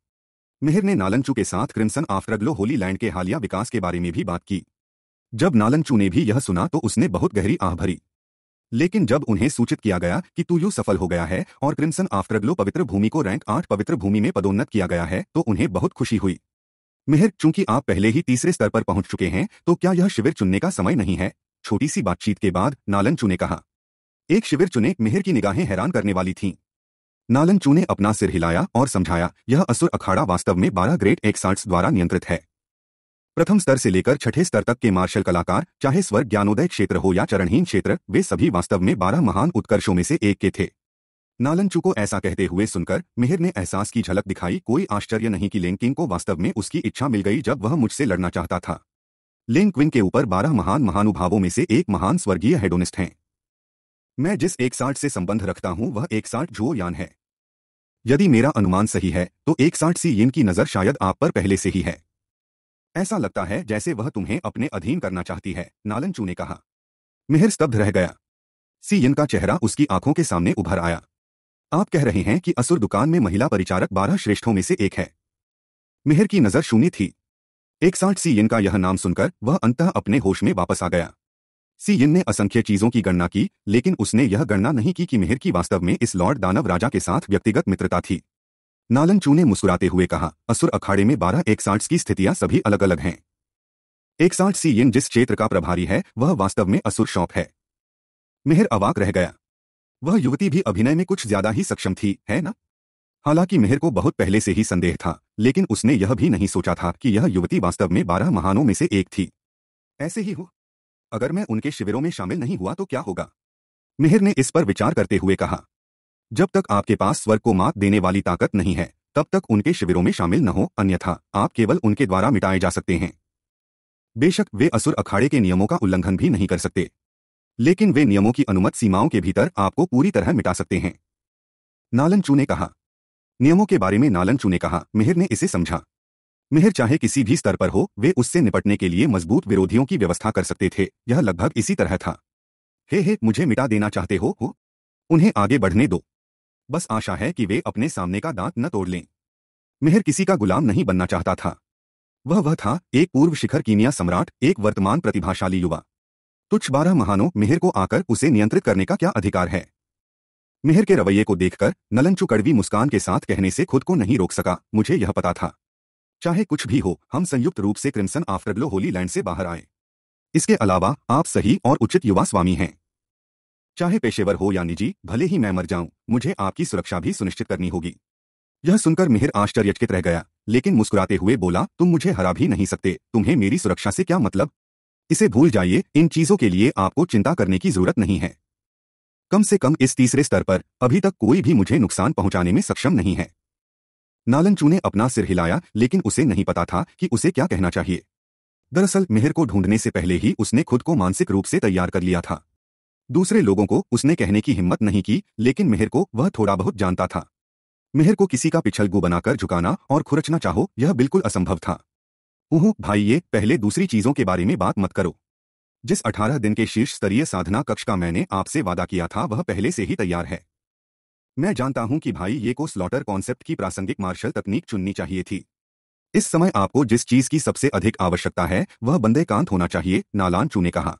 S1: मेहर ने नालनचू के साथ क्रिमसन आफ्रग्लो होली लैंड के हालिया विकास के बारे में भी बात की जब नालनचू ने भी यह सुना तो उसने बहुत गहरी आह भरी लेकिन जब उन्हें सूचित किया गया कि तू यू सफल हो गया है और क्रिमसन आफ्रग्लो पवित्र भूमि को रैंक आठ पवित्र भूमि में पदोन्नत किया गया है तो उन्हें बहुत खुशी हुई मेहर चूंकि आप पहले ही तीसरे स्तर पर पहुंच चुके हैं तो क्या यह शिविर चुनने का समय नहीं है छोटी सी बातचीत के बाद नालन चू ने कहा एक शिविर चुने मेहर की निगाहें हैरान करने वाली थीं नालन चू ने अपना सिर हिलाया और समझाया यह असुर अखाड़ा वास्तव में बारह ग्रेट एक्सार्ट्स द्वारा नियंत्रित है प्रथम स्तर से लेकर छठे स्तर तक के मार्शल कलाकार चाहे स्वर ज्ञानोदय क्षेत्र हो या चरणहीन क्षेत्र वे सभी वास्तव में बारह महान उत्कर्षों में से एक के थे नालनचू को ऐसा कहते हुए सुनकर मिहिर ने एहसास की झलक दिखाई कोई आश्चर्य नहीं कि लेंकिंग को वास्तव में उसकी इच्छा मिल गई जब वह मुझसे लड़ना चाहता था लेन के ऊपर बारह महान महानुभावों में से एक महान स्वर्गीय हेडोनिस्ट हैं मैं जिस एक साठ से संबंध रखता हूं वह एक साठ जो यान है यदि मेरा अनुमान सही है तो एक साठ सी यिन की नजर शायद आप पर पहले से ही है ऐसा लगता है जैसे वह तुम्हें अपने अधीन करना चाहती है नालन चू ने कहा मिहिर स्तब्ध रह गया सी यिन का चेहरा उसकी आंखों के सामने उभर आया आप कह रहे हैं कि असुर दुकान में महिला परिचारक बारह श्रेष्ठों में से एक है मेहर की नजर शून्य थी एक साठ सी इनका का यह नाम सुनकर वह अंत अपने होश में वापस आ गया सी इन ने असंख्य चीजों की गणना की लेकिन उसने यह गणना नहीं की कि मेहर की वास्तव में इस लॉर्ड दानव राजा के साथ व्यक्तिगत मित्रता थी नालन चू ने मुस्कुराते हुए कहा असुर अखाड़े में बारह एक की स्थितियां सभी अलग अलग हैं एक साठ सी यिन जिस क्षेत्र का प्रभारी है वह वास्तव में असुर शॉप है मेहर अवाक रह गया वह युवती भी अभिनय में कुछ ज्यादा ही सक्षम थी है ना हालांकि मेहर को बहुत पहले से ही संदेह था लेकिन उसने यह भी नहीं सोचा था कि यह युवती वास्तव में बारह महानों में से एक थी ऐसे ही हो अगर मैं उनके शिविरों में शामिल नहीं हुआ तो क्या होगा मेहर ने इस पर विचार करते हुए कहा जब तक आपके पास स्वर्ग को मात देने वाली ताकत नहीं है तब तक उनके शिविरों में शामिल न हो अन्यथा आप केवल उनके द्वारा मिटाए जा सकते हैं बेशक वे असुर अखाड़े के नियमों का उल्लंघन भी नहीं कर सकते लेकिन वे नियमों की अनुमत सीमाओं के भीतर आपको पूरी तरह मिटा सकते हैं नालन चू ने कहा नियमों के बारे में नालन चू ने कहा मिहिर ने इसे समझा मिहिर चाहे किसी भी स्तर पर हो वे उससे निपटने के लिए मजबूत विरोधियों की व्यवस्था कर सकते थे यह लगभग इसी तरह था हे हे मुझे मिटा देना चाहते हो हो उन्हें आगे बढ़ने दो बस आशा है कि वे अपने सामने का दांत न तोड़ लें मिहिर किसी का गुलाम नहीं बनना चाहता था वह वह था एक पूर्व शिखर कीनिया सम्राट एक वर्तमान प्रतिभाशाली युवा तुच्छ बारह महानों मिहिर को आकर उसे नियंत्रित करने का क्या अधिकार है मिहिर के रवैये को देखकर नलनचु कड़वी मुस्कान के साथ कहने से खुद को नहीं रोक सका मुझे यह पता था चाहे कुछ भी हो हम संयुक्त रूप से क्रिम्सन आफ्टरग्लो होली लैंड से बाहर आए इसके अलावा आप सही और उचित युवा स्वामी हैं चाहे पेशेवर हो या निजी भले ही मैं मर जाऊं मुझे आपकी सुरक्षा भी सुनिश्चित करनी होगी यह सुनकर मिहिर आश्चर्यचकित रह गया लेकिन मुस्कुराते हुए बोला तुम मुझे हरा भी नहीं सकते तुम्हें मेरी सुरक्षा से क्या मतलब इसे भूल जाइए इन चीजों के लिए आपको चिंता करने की जरूरत नहीं है कम से कम इस तीसरे स्तर पर अभी तक कोई भी मुझे नुकसान पहुंचाने में सक्षम नहीं है नालनचू ने अपना सिर हिलाया लेकिन उसे नहीं पता था कि उसे क्या कहना चाहिए दरअसल मेहर को ढूंढने से पहले ही उसने खुद को मानसिक रूप से तैयार कर लिया था दूसरे लोगों को उसने कहने की हिम्मत नहीं की लेकिन मेहर को वह थोड़ा बहुत जानता था मेहर को किसी का पिछलगू बनाकर झुकाना और खुरचना चाहो यह बिल्कुल असंभव था उह भाई ये पहले दूसरी चीजों के बारे में बात मत करो जिस 18 दिन के शीर्ष स्तरीय साधना कक्ष का मैंने आपसे वादा किया था वह पहले से ही तैयार है मैं जानता हूं कि भाई ये को स्लॉटर कॉन्सेप्ट की प्रासंगिक मार्शल तकनीक चुननी चाहिए थी इस समय आपको जिस चीज की सबसे अधिक आवश्यकता है वह बंदे कांत होना चाहिए नालान चू ने कहा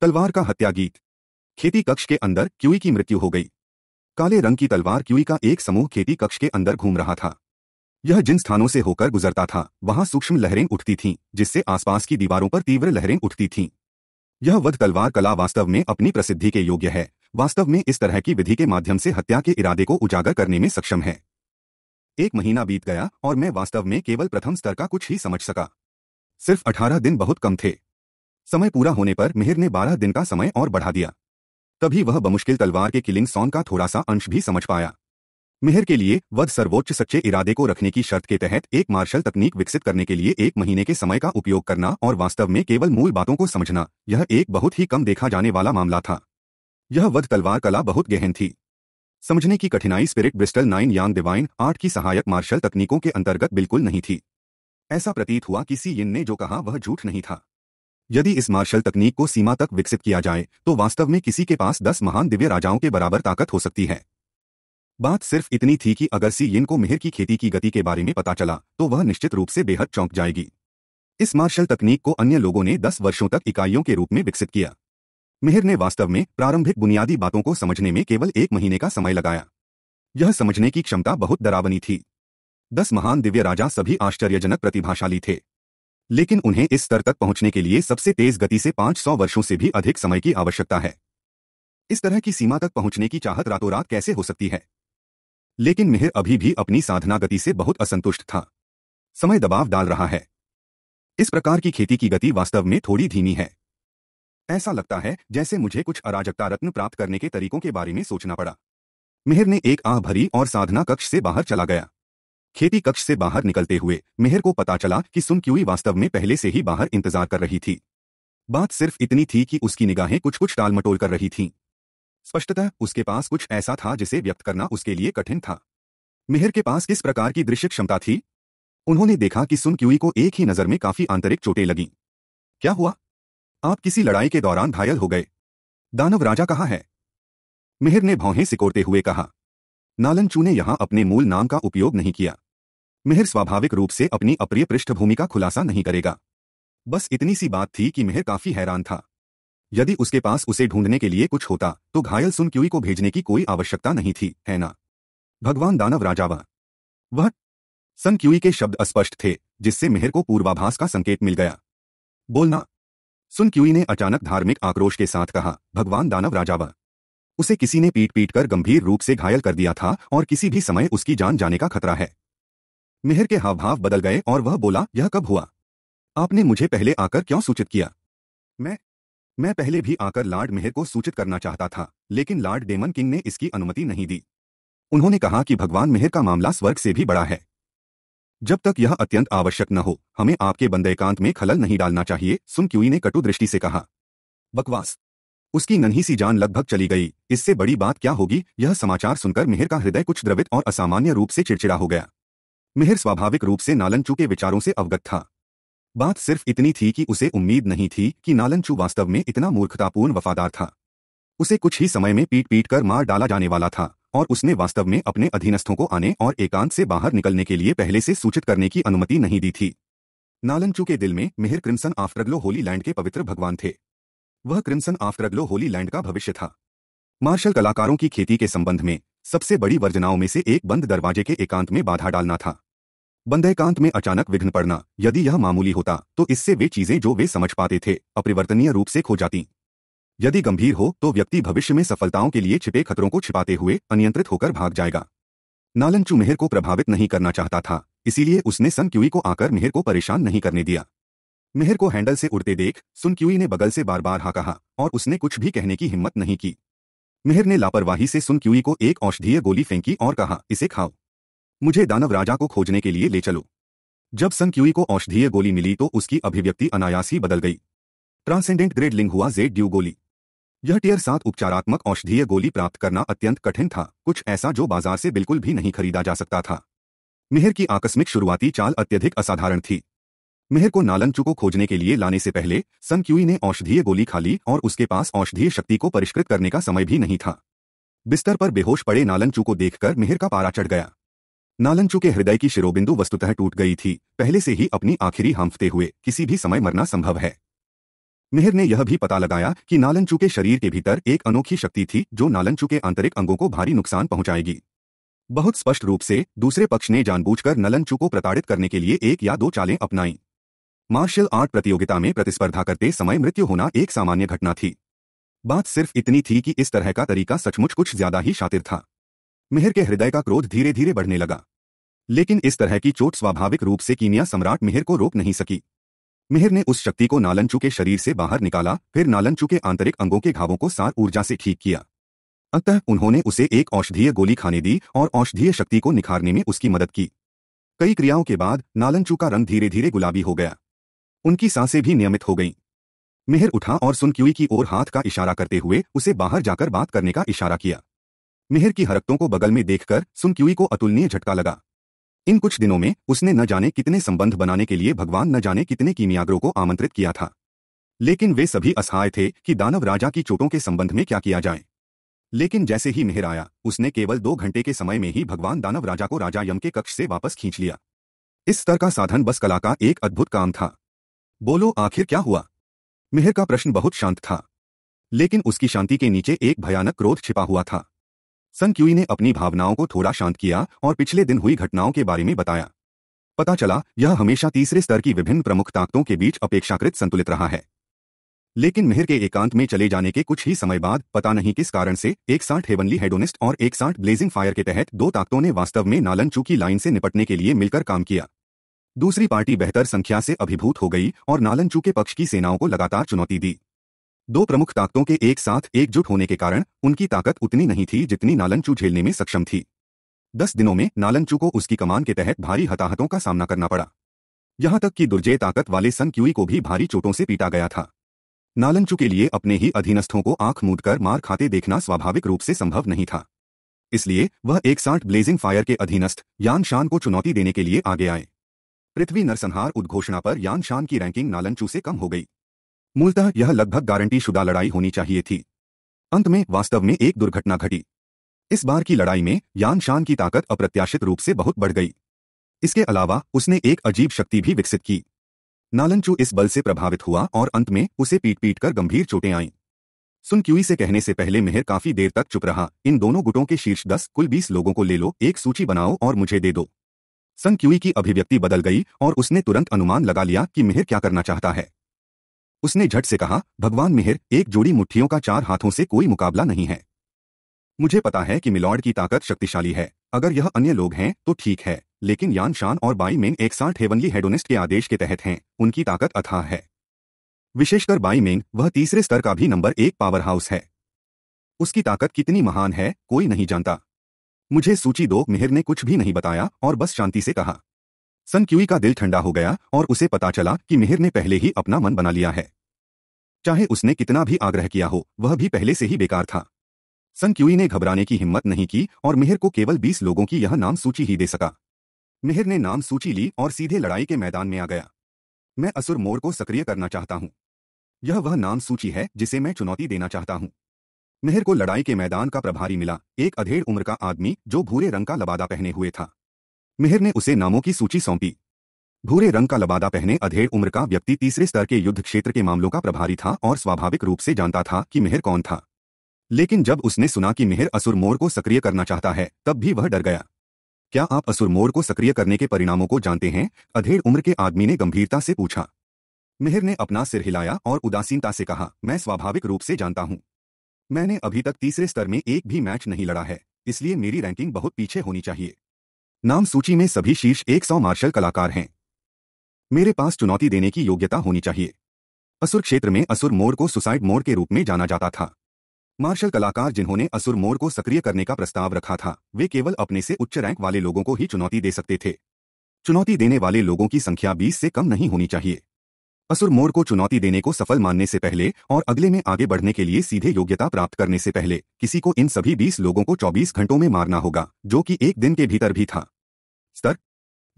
S1: तलवार का हत्या गीत खेती कक्ष के अंदर क्यूई की मृत्यु हो गई काले रंग की तलवार क्यूई का एक समूह खेती कक्ष के अंदर घूम रहा था यह जिन स्थानों से होकर गुजरता था वहां सूक्ष्म लहरें उठती थीं जिससे आसपास की दीवारों पर तीव्र लहरें उठती थीं यह वध तलवार कला वास्तव में अपनी प्रसिद्धि के योग्य है वास्तव में इस तरह की विधि के माध्यम से हत्या के इरादे को उजागर करने में सक्षम है एक महीना बीत गया और मैं वास्तव में केवल प्रथम स्तर का कुछ ही समझ सका सिर्फ अठारह दिन बहुत कम थे समय पूरा होने पर मिहिर ने बारह दिन का समय और बढ़ा दिया तभी वह बमुश्किल तलवार के किलिंग सॉन का थोड़ा सा अंश भी समझ पाया मेहर के लिए वध सर्वोच्च सच्चे इरादे को रखने की शर्त के तहत एक मार्शल तकनीक विकसित करने के लिए एक महीने के समय का उपयोग करना और वास्तव में केवल मूल बातों को समझना यह एक बहुत ही कम देखा जाने वाला मामला था यह वध तलवार कला बहुत गहन थी समझने की कठिनाई spirit bristle nine yang divine art की सहायक मार्शल तकनीकों के अंतर्गत बिल्कुल नहीं थी ऐसा प्रतीत हुआ कि सी ने जो कहा वह झूठ नहीं था यदि इस मार्शल तकनीक को सीमा तक विकसित किया जाए तो वास्तव में किसी के पास दस महान दिव्य राजाओं के बराबर ताकत हो सकती है बात सिर्फ इतनी थी कि अगर सी येन को मेहर की खेती की गति के बारे में पता चला तो वह निश्चित रूप से बेहद चौंक जाएगी इस मार्शल तकनीक को अन्य लोगों ने दस वर्षों तक इकाइयों के रूप में विकसित किया मेहर ने वास्तव में प्रारंभिक बुनियादी बातों को समझने में केवल एक महीने का समय लगाया यह समझने की क्षमता बहुत डरावनी थी दस महान दिव्य राजा सभी आश्चर्यजनक प्रतिभाशाली थे लेकिन उन्हें इस स्तर तक पहुंचने के लिए सबसे तेज गति से 500 वर्षों से भी अधिक समय की आवश्यकता है इस तरह की सीमा तक पहुंचने की चाहत रातों रात कैसे हो सकती है लेकिन मेहर अभी भी अपनी साधना गति से बहुत असंतुष्ट था समय दबाव डाल रहा है इस प्रकार की खेती की गति वास्तव में थोड़ी धीमी है ऐसा लगता है जैसे मुझे कुछ अराजकता रत्न प्राप्त करने के तरीकों के बारे में सोचना पड़ा मेहर ने एक आह भरी और साधना कक्ष से बाहर चला गया खेती कक्ष से बाहर निकलते हुए मेहर को पता चला कि सुनक्यूई वास्तव में पहले से ही बाहर इंतजार कर रही थी बात सिर्फ इतनी थी कि उसकी निगाहें कुछ कुछ टालमटोल कर रही थीं। स्पष्टतः उसके पास कुछ ऐसा था जिसे व्यक्त करना उसके लिए कठिन था मेहर के पास किस प्रकार की दृश्य क्षमता थी उन्होंने देखा कि सुन क्यूई को एक ही नजर में काफी आंतरिक चोटें लगी क्या हुआ आप किसी लड़ाई के दौरान घायल हो गए दानव राजा कहाँ है मिहिर ने भौहें सिकोड़ते हुए कहा नालन चू ने यहां अपने मूल नाम का उपयोग नहीं किया मिहिर स्वाभाविक रूप से अपनी अप्रिय पृष्ठभूमि का खुलासा नहीं करेगा बस इतनी सी बात थी कि मिहिर काफी हैरान था यदि उसके पास उसे ढूंढने के लिए कुछ होता तो घायल सुनक्यूई को भेजने की कोई आवश्यकता नहीं थी है ना भगवान दानव राजावा वह क्यूई के शब्द अस्पष्ट थे जिससे मेहर को पूर्वाभास का संकेत मिल गया बोलना सुनक्यूई ने अचानक धार्मिक आक्रोश के साथ कहा भगवान दानव राजावा उसे किसी ने पीट पीट कर गंभीर रूप से घायल कर दिया था और किसी भी समय उसकी जान जाने का खतरा है मेहर के हावभाव बदल गए और वह बोला यह कब हुआ आपने मुझे पहले आकर क्यों सूचित किया मैं मैं पहले भी आकर लॉर्ड मेहर को सूचित करना चाहता था लेकिन लॉर्ड डेमन किंग ने इसकी अनुमति नहीं दी उन्होंने कहा कि भगवान मेहर का मामला स्वर्ग से भी बड़ा है जब तक यह अत्यंत आवश्यक न हो हमें आपके बंद में खलल नहीं डालना चाहिए सुन क्यूई ने कटु दृष्टि से कहा बकवास उसकी नन्ही सी जान लगभग चली गई इससे बड़ी बात क्या होगी यह समाचार सुनकर मेहर का हृदय कुछ द्रवित और असामान्य रूप से चिड़चिड़ा हो गया मेहर स्वाभाविक रूप से नालनचू के विचारों से अवगत था बात सिर्फ इतनी थी कि उसे उम्मीद नहीं थी कि नालनचू वास्तव में इतना मूर्खतापूर्ण वफादार था उसे कुछ ही समय में पीट पीट कर मार डाला जाने वाला था और उसने वास्तव में अपने अधीनस्थों को आने और एकांत से बाहर निकलने के लिए पहले से सूचित करने की अनुमति नहीं दी थी नालनचू के दिल में मिहिर क्रिम्सन आफ्टरग्लो होली लैंड के पवित्र भगवान थे वह क्रिम्सन आफ्टरग्लो होली लैंड का भविष्य था मार्शल कलाकारों की खेती के संबंध में सबसे बड़ी वर्जनाओं में से एक बंद दरवाजे के एकांत में बाधा डालना था बंदेकांत में अचानक विघ्न पड़ना यदि यह मामूली होता तो इससे वे चीजें जो वे समझ पाते थे अपरिवर्तनीय रूप से खो जाती यदि गंभीर हो तो व्यक्ति भविष्य में सफलताओं के लिए छिपे खतरों को छिपाते हुए अनियंत्रित होकर भाग जाएगा नालन मेहर को प्रभावित नहीं करना चाहता था इसीलिए उसने सन क्यूई को आकर मेहर को परेशान नहीं करने दिया मेहर को हैंडल से उड़ते देख सुन क्यूई ने बगल से बार बार हा कहा और उसने कुछ भी कहने की हिम्मत नहीं की मेहर ने लापरवाही से सुन क्यूई को एक औषधीय गोली फेंकी और कहा इसे खाओ मुझे दानव राजा को खोजने के लिए ले चलो जब संक्यूई को औषधीय गोली मिली तो उसकी अभिव्यक्ति अनायास ही बदल गई ट्रांसेंडेंट ग्रेड लिंग हुआ जेड ड्यू गोली यह टीयर सात उपचारात्मक औषधीय गोली प्राप्त करना अत्यंत कठिन था कुछ ऐसा जो बाजार से बिल्कुल भी नहीं खरीदा जा सकता था मेहर की आकस्मिक शुरुआती चाल अत्यधिक असाधारण थी मेहर को नालनचू को खोजने के लिए लाने से पहले सनक्यूई ने औषधीय गोली खा ली और उसके पास औषधीय शक्ति को परिष्कृत करने का समय भी नहीं था बिस्तर पर बेहोश पड़े नालनचू को देखकर मेहर का पारा चढ़ गया नालंचू के हृदय की शिरोबिंदु वस्तुतः टूट गई थी पहले से ही अपनी आखिरी हांफते हुए किसी भी समय मरना संभव है मिहिर ने यह भी पता लगाया कि नालंचू के शरीर के भीतर एक अनोखी शक्ति थी जो नालंचू के आंतरिक अंगों को भारी नुकसान पहुंचाएगी बहुत स्पष्ट रूप से दूसरे पक्ष ने जानबूझकर नलनचू को प्रताड़ित करने के लिए एक या दो चालें अपनाई मार्शल आर्ट प्रतियोगिता में प्रतिस्पर्धा करते समय मृत्यु होना एक सामान्य घटना थी बात सिर्फ इतनी थी कि इस तरह का तरीका सचमुच कुछ ज्यादा ही शातिर था मेहर के हृदय का क्रोध धीरे धीरे बढ़ने लगा लेकिन इस तरह की चोट स्वाभाविक रूप से कीनिया सम्राट मेहर को रोक नहीं सकी मेहर ने उस शक्ति को नालनचू के शरीर से बाहर निकाला फिर नालनचू के आंतरिक अंगों के घावों को सार ऊर्जा से ठीक किया अतः उन्होंने उसे एक औषधीय गोली खाने दी और औषधीय शक्ति को निखारने में उसकी मदद की कई क्रियाओं के बाद नालनचू का रंग धीरे धीरे गुलाबी हो गया उनकी सांसें भी नियमित हो गईं मेहर उठा और सुनक्यूई की ओर हाथ का इशारा करते हुए उसे बाहर जाकर बात करने का इशारा किया मेहर की हरकतों को बगल में देखकर सुनक्यूई को अतुलनीय झटका लगा इन कुछ दिनों में उसने न जाने कितने संबंध बनाने के लिए भगवान न जाने कितने कीमियाग्रों को आमंत्रित किया था लेकिन वे सभी असहाय थे कि दानव राजा की चोटों के संबंध में क्या किया जाए लेकिन जैसे ही मेहर आया उसने केवल दो घंटे के समय में ही भगवान दानव राजा को राजा यम के कक्ष से वापस खींच लिया इस स्तर का साधन बस कला का एक अद्भुत काम था बोलो आखिर क्या हुआ मेहर का प्रश्न बहुत शांत था लेकिन उसकी शांति के नीचे एक भयानक क्रोध छिपा हुआ था संक्यूई ने अपनी भावनाओं को थोड़ा शांत किया और पिछले दिन हुई घटनाओं के बारे में बताया पता चला यह हमेशा तीसरे स्तर की विभिन्न प्रमुख ताकतों के बीच अपेक्षाकृत संतुलित रहा है लेकिन मेहर के एकांत में चले जाने के कुछ ही समय बाद पता नहीं किस कारण से एक साठ हेवनली हेडोनिस्ट और एक साठ ब्लेजिंग फायर के तहत दो ताकतों ने वास्तव में नालन चूकी लाइन से निपटने के लिए मिलकर काम किया दूसरी पार्टी बेहतर संख्या से अभिभूत हो गई और नालन चूके के पक्ष की सेनाओं को लगातार चुनौती दी दो प्रमुख ताकतों के एक साथ एकजुट होने के कारण उनकी ताकत उतनी नहीं थी जितनी नालनचू झेलने में सक्षम थी दस दिनों में नालनचू को उसकी कमान के तहत भारी हताहतों का सामना करना पड़ा यहां तक कि दुर्जय ताकत वाले सन क्यूई को भी भारी चोटों से पीटा गया था नालनचू के लिए अपने ही अधीनस्थों को आंख मूद मार खाते देखना स्वाभाविक रूप से संभव नहीं था इसलिए वह एक साठ ब्लेजिंग फायर के अधीनस्थ यान शान को चुनौती देने के लिए आगे आए पृथ्वी नरसंहार उद्घोषणा पर यान शान की रैंकिंग नालनचू से कम हो गई मूलतः यह लगभग गारंटी शुदा लड़ाई होनी चाहिए थी अंत में वास्तव में एक दुर्घटना घटी इस बार की लड़ाई में यान शान की ताकत अप्रत्याशित रूप से बहुत बढ़ गई इसके अलावा उसने एक अजीब शक्ति भी विकसित की नालनचू इस बल से प्रभावित हुआ और अंत में उसे पीट पीट कर गंभीर चोटें आईं सुनक्यूई से कहने से पहले मेहर काफी देर तक चुप रहा इन दोनों गुटों के शीर्ष दस कुल बीस लोगों को ले लो एक सूची बनाओ और मुझे दे दो संक्यूई की अभिव्यक्ति बदल गई और उसने तुरंत अनुमान लगा लिया कि मेहर क्या करना चाहता है उसने झट से कहा भगवान मिहिर एक जोड़ी मुठ्ठियों का चार हाथों से कोई मुकाबला नहीं है मुझे पता है कि मिलॉर्ड की ताकत शक्तिशाली है अगर यह अन्य लोग हैं तो ठीक है लेकिन यान शान और बाई मेंग एक साथ हेवनली हेडोनिस्ट के आदेश के तहत हैं उनकी ताकत अथाह है विशेषकर बाई मेंग वह तीसरे स्तर का भी नंबर एक पावर हाउस है उसकी ताकत कितनी महान है कोई नहीं जानता मुझे सूची दो मिहिर ने कुछ भी नहीं बताया और बस शांति से कहा सनक्यूई का दिल ठंडा हो गया और उसे पता चला कि मिहिर ने पहले ही अपना मन बना लिया है चाहे उसने कितना भी आग्रह किया हो वह भी पहले से ही बेकार था सनक्यूई ने घबराने की हिम्मत नहीं की और मिहिर को केवल बीस लोगों की यह नाम सूची ही दे सका मिहिर ने नाम सूची ली और सीधे लड़ाई के मैदान में आ गया मैं असुर मोर को सक्रिय करना चाहता हूं यह वह नाम सूची है जिसे मैं चुनौती देना चाहता हूं मिहिर को लड़ाई के मैदान का प्रभारी मिला एक अधेड़ उम्र का आदमी जो भूरे रंग का लबादा पहने हुए था मिहिर ने उसे नामों की सूची सौंपी भूरे रंग का लबादा पहने अधेड़ उम्र का व्यक्ति तीसरे स्तर के युद्ध क्षेत्र के मामलों का प्रभारी था और स्वाभाविक रूप से जानता था कि मिहिर कौन था लेकिन जब उसने सुना कि मिहिर असुर मोर को सक्रिय करना चाहता है तब भी वह डर गया क्या आप असुर मोर को सक्रिय करने के परिणामों को जानते हैं अधेड़ उम्र के आदमी ने गंभीरता से पूछा मिहिर ने अपना सिर हिलाया और उदासीनता से कहा मैं स्वाभाविक रूप से जानता हूं मैंने अभी तक तीसरे स्तर में एक भी मैच नहीं लड़ा है इसलिए मेरी रैंकिंग बहुत पीछे होनी चाहिए नाम सूची में सभी शीर्ष 100 मार्शल कलाकार हैं मेरे पास चुनौती देने की योग्यता होनी चाहिए असुर क्षेत्र में असुर मोर को सुसाइड मोर के रूप में जाना जाता था मार्शल कलाकार जिन्होंने असुर मोर को सक्रिय करने का प्रस्ताव रखा था वे केवल अपने से उच्च रैंक वाले लोगों को ही चुनौती दे सकते थे चुनौती देने वाले लोगों की संख्या बीस से कम नहीं होनी चाहिए असुर मोर को चुनौती देने को सफल मानने से पहले और अगले में आगे बढ़ने के लिए सीधे योग्यता प्राप्त करने से पहले किसी को इन सभी 20 लोगों को 24 घंटों में मारना होगा जो कि एक दिन के भीतर भी था स्तर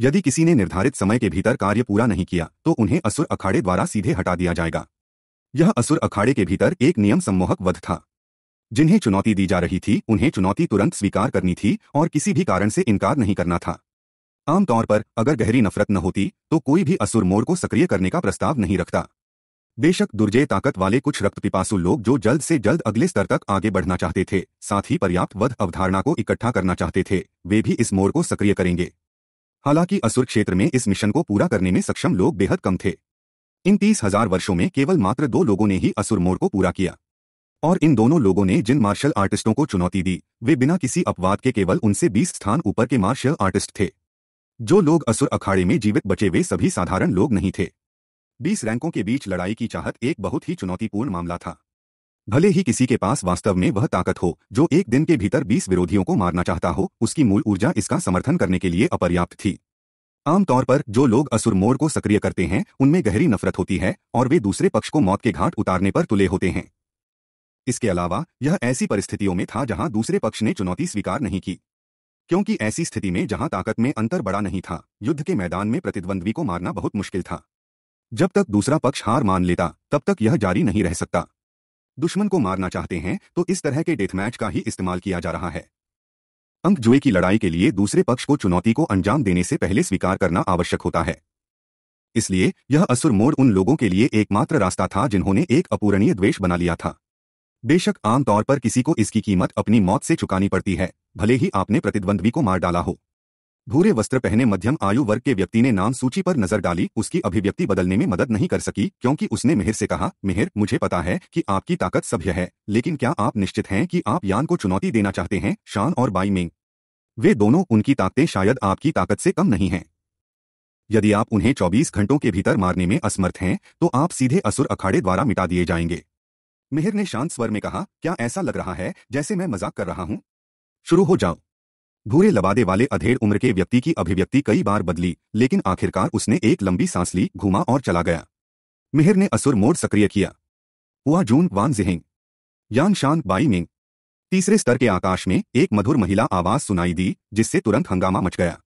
S1: यदि किसी ने निर्धारित समय के भीतर कार्य पूरा नहीं किया तो उन्हें असुर अखाड़े द्वारा सीधे हटा दिया जाएगा यह असुर अखाड़े के भीतर एक नियम सम्मोहक वध था जिन्हें चुनौती दी जा रही थी उन्हें चुनौती तुरंत स्वीकार करनी थी और किसी भी कारण से इनकार नहीं करना था आमतौर पर अगर गहरी नफरत न होती तो कोई भी असुर मोर को सक्रिय करने का प्रस्ताव नहीं रखता बेशक दुर्जय ताकत वाले कुछ रक्त पिपासु लोग जो जल्द से जल्द अगले स्तर तक आगे बढ़ना चाहते थे साथ ही पर्याप्त वध अवधारणा को इकट्ठा करना चाहते थे वे भी इस मोर को सक्रिय करेंगे हालांकि असुर क्षेत्र में इस मिशन को पूरा करने में सक्षम लोग बेहद कम थे इन तीस हजार वर्षों में केवल मात्र दो लोगों ने ही असुर मोड़ को पूरा किया और इन दोनों लोगों ने जिन मार्शल आर्टिस्टों को चुनौती दी वे बिना किसी अपवाद के केवल उनसे बीस स्थान ऊपर के मार्शल आर्टिस्ट थे जो लोग असुर अखाड़े में जीवित बचे वे सभी साधारण लोग नहीं थे बीस रैंकों के बीच लड़ाई की चाहत एक बहुत ही चुनौतीपूर्ण मामला था भले ही किसी के पास वास्तव में वह ताकत हो जो एक दिन के भीतर 20 विरोधियों को मारना चाहता हो उसकी मूल ऊर्जा इसका समर्थन करने के लिए अपर्याप्त थी आमतौर पर जो लोग असुर मोर को सक्रिय करते हैं उनमें गहरी नफरत होती है और वे दूसरे पक्ष को मौत के घाट उतारने पर तुले होते हैं इसके अलावा यह ऐसी परिस्थितियों में था जहां दूसरे पक्ष ने चुनौती स्वीकार नहीं की क्योंकि ऐसी स्थिति में जहां ताकत में अंतर बड़ा नहीं था युद्ध के मैदान में प्रतिद्वंद्वी को मारना बहुत मुश्किल था जब तक दूसरा पक्ष हार मान लेता तब तक यह जारी नहीं रह सकता दुश्मन को मारना चाहते हैं तो इस तरह के डेथ मैच का ही इस्तेमाल किया जा रहा है अंक जुए की लड़ाई के लिए दूसरे पक्ष को चुनौती को अंजाम देने से पहले स्वीकार करना आवश्यक होता है इसलिए यह असुर मोड़ उन लोगों के लिए एकमात्र रास्ता था जिन्होंने एक अपूरणीय द्वेष बना लिया था बेशक आमतौर पर किसी को इसकी कीमत अपनी मौत से चुकानी पड़ती है भले ही आपने प्रतिद्वंद्वी को मार डाला हो भूरे वस्त्र पहने मध्यम आयु वर्ग के व्यक्ति ने नाम सूची पर नजर डाली उसकी अभिव्यक्ति बदलने में मदद नहीं कर सकी क्योंकि उसने मिहिर से कहा मिहिर मुझे पता है कि आपकी ताकत सभ्य है लेकिन क्या आप निश्चित हैं कि आप यान को चुनौती देना चाहते हैं शान और बाई मिंग वे दोनों उनकी ताकतें शायद आपकी ताकत से कम नहीं हैं यदि आप उन्हें चौबीस घंटों के भीतर मारने में असमर्थ हैं तो आप सीधे असुर अखाड़े द्वारा मिटा दिए जाएंगे मिहिर ने शांत स्वर में कहा क्या ऐसा लग रहा है जैसे मैं मजाक कर रहा हूं शुरू हो जाओ भूरे लबादे वाले अधेड़ उम्र के व्यक्ति की अभिव्यक्ति कई बार बदली लेकिन आखिरकार उसने एक लंबी सांस ली घूमा और चला गया मिहिर ने असुर मोड सक्रिय किया हुआ जून वान जिहिंग यान शान बाई मिंग तीसरे स्तर के आकाश में एक मधुर महिला आवाज सुनाई दी जिससे तुरंत हंगामा मच गया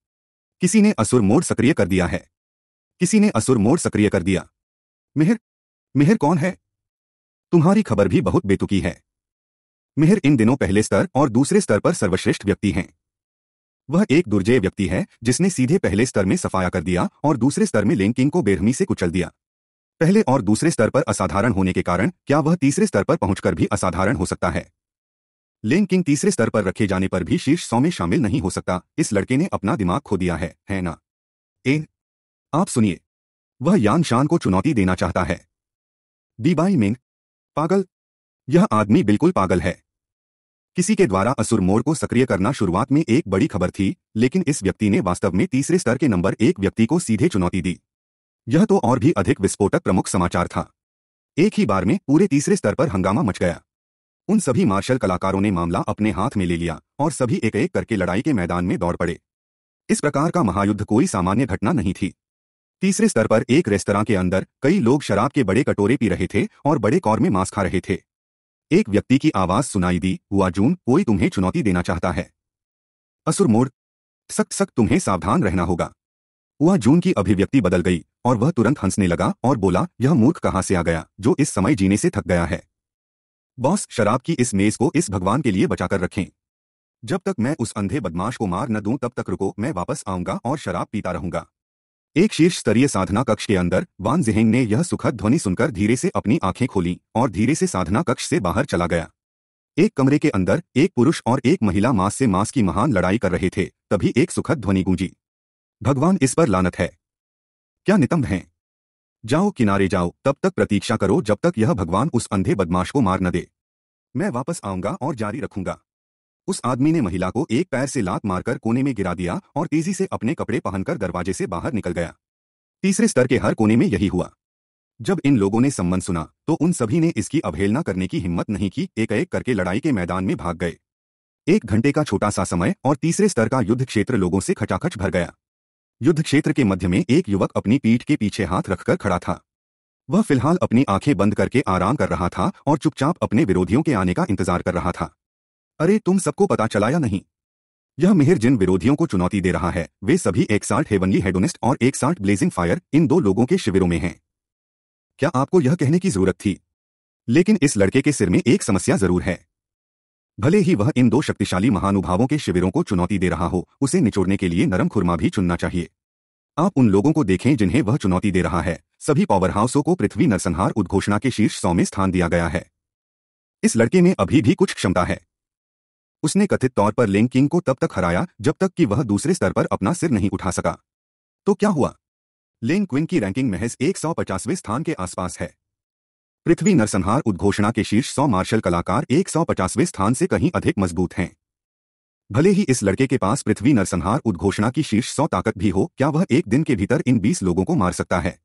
S1: किसी ने असुर मोड सक्रिय कर दिया है किसी ने असुर मोड सक्रिय कर दिया मिहिर मिहिर कौन है तुम्हारी खबर भी बहुत बेतुकी है मिहिर इन दिनों पहले स्तर और दूसरे स्तर पर सर्वश्रेष्ठ व्यक्ति हैं वह एक दुर्जय व्यक्ति है जिसने सीधे पहले स्तर में सफाया कर दिया और दूसरे स्तर में लेंकिंग को बेरहमी से कुचल दिया पहले और दूसरे स्तर पर असाधारण होने के कारण क्या वह तीसरे स्तर पर पहुंचकर भी असाधारण हो सकता है लेंकिंग तीसरे स्तर पर रखे जाने पर भी शीर्ष सौ में शामिल नहीं हो सकता इस लड़के ने अपना दिमाग खो दिया है है ना ए आप सुनिए वह यान शान को चुनौती देना चाहता है दी बाई मिंग पागल यह आदमी बिल्कुल पागल है किसी के द्वारा असुर मोड़ को सक्रिय करना शुरुआत में एक बड़ी खबर थी लेकिन इस व्यक्ति ने वास्तव में तीसरे स्तर के नंबर एक व्यक्ति को सीधे चुनौती दी यह तो और भी अधिक विस्फोटक प्रमुख समाचार था एक ही बार में पूरे तीसरे स्तर पर हंगामा मच गया उन सभी मार्शल कलाकारों ने मामला अपने हाथ में ले लिया और सभी एक एक करके लड़ाई के मैदान में दौड़ पड़े इस प्रकार का महायुद्ध कोई सामान्य घटना नहीं थी तीसरे स्तर पर एक रेस्तरा के अंदर कई लोग शराब के बड़े कटोरे पी रहे थे और बड़े कौर में मांस खा रहे थे एक व्यक्ति की आवाज सुनाई दी हुआ जून कोई तुम्हें चुनौती देना चाहता है असुर मोड़ सख्त सख्त तुम्हें सावधान रहना होगा हुआ जून की अभिव्यक्ति बदल गई और वह तुरंत हंसने लगा और बोला यह मूर्ख कहाँ से आ गया जो इस समय जीने से थक गया है बॉस शराब की इस मेज को इस भगवान के लिए बचाकर रखें जब तक मैं उस अंधे बदमाश को मार न दूं तब तक रुको मैं वापस आऊंगा और शराब पीता रहूंगा एक शीर्ष स्तरीय साधना कक्ष के अंदर वान जिहेंग ने यह सुखद ध्वनि सुनकर धीरे से अपनी आंखें खोली और धीरे से साधना कक्ष से बाहर चला गया एक कमरे के अंदर एक पुरुष और एक महिला मांस से मांस की महान लड़ाई कर रहे थे तभी एक सुखद ध्वनि गूंजी भगवान इस पर लानत है क्या नितंब हैं जाओ किनारे जाओ तब तक प्रतीक्षा करो जब तक यह भगवान उस अंधे बदमाश को मार न दे मैं वापस आऊंगा और जारी रखूंगा उस आदमी ने महिला को एक पैर से लात मारकर कोने में गिरा दिया और तेजी से अपने कपड़े पहनकर दरवाजे से बाहर निकल गया तीसरे स्तर के हर कोने में यही हुआ जब इन लोगों ने सम्मन सुना तो उन सभी ने इसकी अवहेलना करने की हिम्मत नहीं की एक एक करके लड़ाई के मैदान में भाग गए एक घंटे का छोटा सा समय और तीसरे स्तर का युद्ध क्षेत्र लोगों से खचाखच भर गया युद्ध क्षेत्र के मध्य में एक युवक अपनी पीठ के पीछे हाथ रखकर खड़ा था वह फिलहाल अपनी आंखें बंद करके आराम कर रहा था और चुपचाप अपने विरोधियों के आने का इंतजार कर रहा था अरे तुम सबको पता चला या नहीं यह मेहर जिन विरोधियों को चुनौती दे रहा है वे सभी एक साठ हेवनली हेडोनिस्ट और एक साठ ब्लेजिंग फायर इन दो लोगों के शिविरों में हैं क्या आपको यह कहने की जरूरत थी लेकिन इस लड़के के सिर में एक समस्या जरूर है भले ही वह इन दो शक्तिशाली महानुभावों के शिविरों को चुनौती दे रहा हो उसे निचोड़ने के लिए नरम खुरमा भी चुनना चाहिए आप उन लोगों को देखें जिन्हें वह चुनौती दे रहा है सभी पावर हाउसों को पृथ्वी नरसंहार उद्घोषणा के शीर्ष सौ में स्थान दिया गया है इस लड़के में अभी भी कुछ क्षमता है उसने कथित तौर पर लेंग किंग को तब तक हराया जब तक कि वह दूसरे स्तर पर अपना सिर नहीं उठा सका तो क्या हुआ लेंग क्विन की रैंकिंग महज एक स्थान के आसपास है पृथ्वी नरसंहार उद्घोषणा के शीर्ष 100 मार्शल कलाकार 150वें स्थान से कहीं अधिक मजबूत हैं भले ही इस लड़के के पास पृथ्वी नरसंहार उद्घोषणा की शीर्ष सौ ताकत भी हो क्या वह एक दिन के भीतर इन बीस लोगों को मार सकता है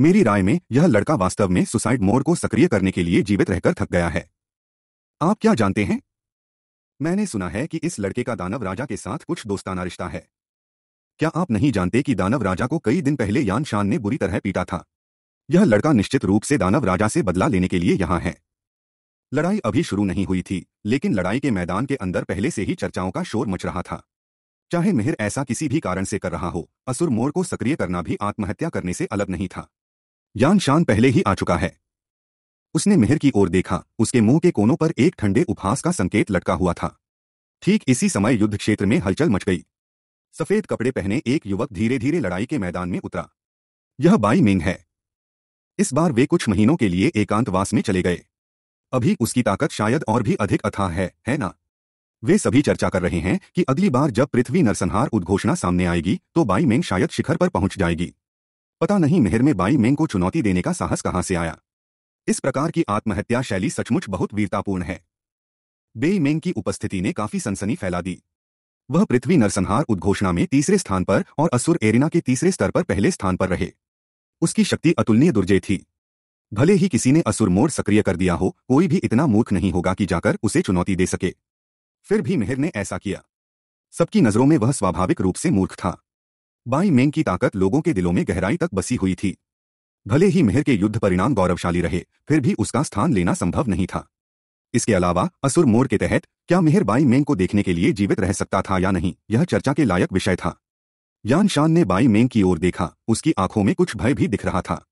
S1: मेरी राय में यह लड़का वास्तव में सुसाइड मोड को सक्रिय करने के लिए जीवित रहकर थक गया है आप क्या जानते हैं मैंने सुना है कि इस लड़के का दानव राजा के साथ कुछ दोस्ताना रिश्ता है क्या आप नहीं जानते कि दानव राजा को कई दिन पहले यान शान ने बुरी तरह पीटा था यह लड़का निश्चित रूप से दानव राजा से बदला लेने के लिए यहां है लड़ाई अभी शुरू नहीं हुई थी लेकिन लड़ाई के मैदान के अंदर पहले से ही चर्चाओं का शोर मच रहा था चाहे मेहर ऐसा किसी भी कारण से कर रहा हो असुर मोर को सक्रिय करना भी आत्महत्या करने से अलग नहीं था यान शान पहले ही आ चुका है उसने मेहर की ओर देखा उसके मुंह के कोनों पर एक ठंडे उपहास का संकेत लटका हुआ था ठीक इसी समय युद्ध क्षेत्र में हलचल मच गई सफेद कपड़े पहने एक युवक धीरे धीरे लड़ाई के मैदान में उतरा यह बाई मिंग है इस बार वे कुछ महीनों के लिए एकांतवास में चले गए अभी उसकी ताकत शायद और भी अधिक अथाह है है ना वे सभी चर्चा कर रहे हैं कि अगली बार जब पृथ्वी नरसंहार उद्घोषणा सामने आएगी तो बाई मेंग शायद शिखर पर पहुंच जाएगी पता नहीं मेहर में बाई मेंग को चुनौती देने का साहस कहां से आया इस प्रकार की आत्महत्या शैली सचमुच बहुत वीरतापूर्ण है बेईमेंग की उपस्थिति ने काफी सनसनी फैला दी वह पृथ्वी नरसंहार उद्घोषणा में तीसरे स्थान पर और असुर एरिना के तीसरे स्तर पर पहले स्थान पर रहे उसकी शक्ति अतुलनीय दुर्जय थी भले ही किसी ने असुर मोड सक्रिय कर दिया हो कोई भी इतना मूर्ख नहीं होगा कि जाकर उसे चुनौती दे सके फिर भी मेहर ने ऐसा किया सबकी नजरों में वह स्वाभाविक रूप से मूर्ख था बाई मेंग की ताकत लोगों के दिलों में गहराई तक बसी हुई थी भले ही मेहर के युद्ध परिणाम गौरवशाली रहे फिर भी उसका स्थान लेना संभव नहीं था इसके अलावा असुर मोर के तहत क्या मेहर बाई मेंग को देखने के लिए जीवित रह सकता था या नहीं यह चर्चा के लायक विषय था यान शान ने बाई मेंग की ओर देखा उसकी आंखों में कुछ भय भी दिख रहा था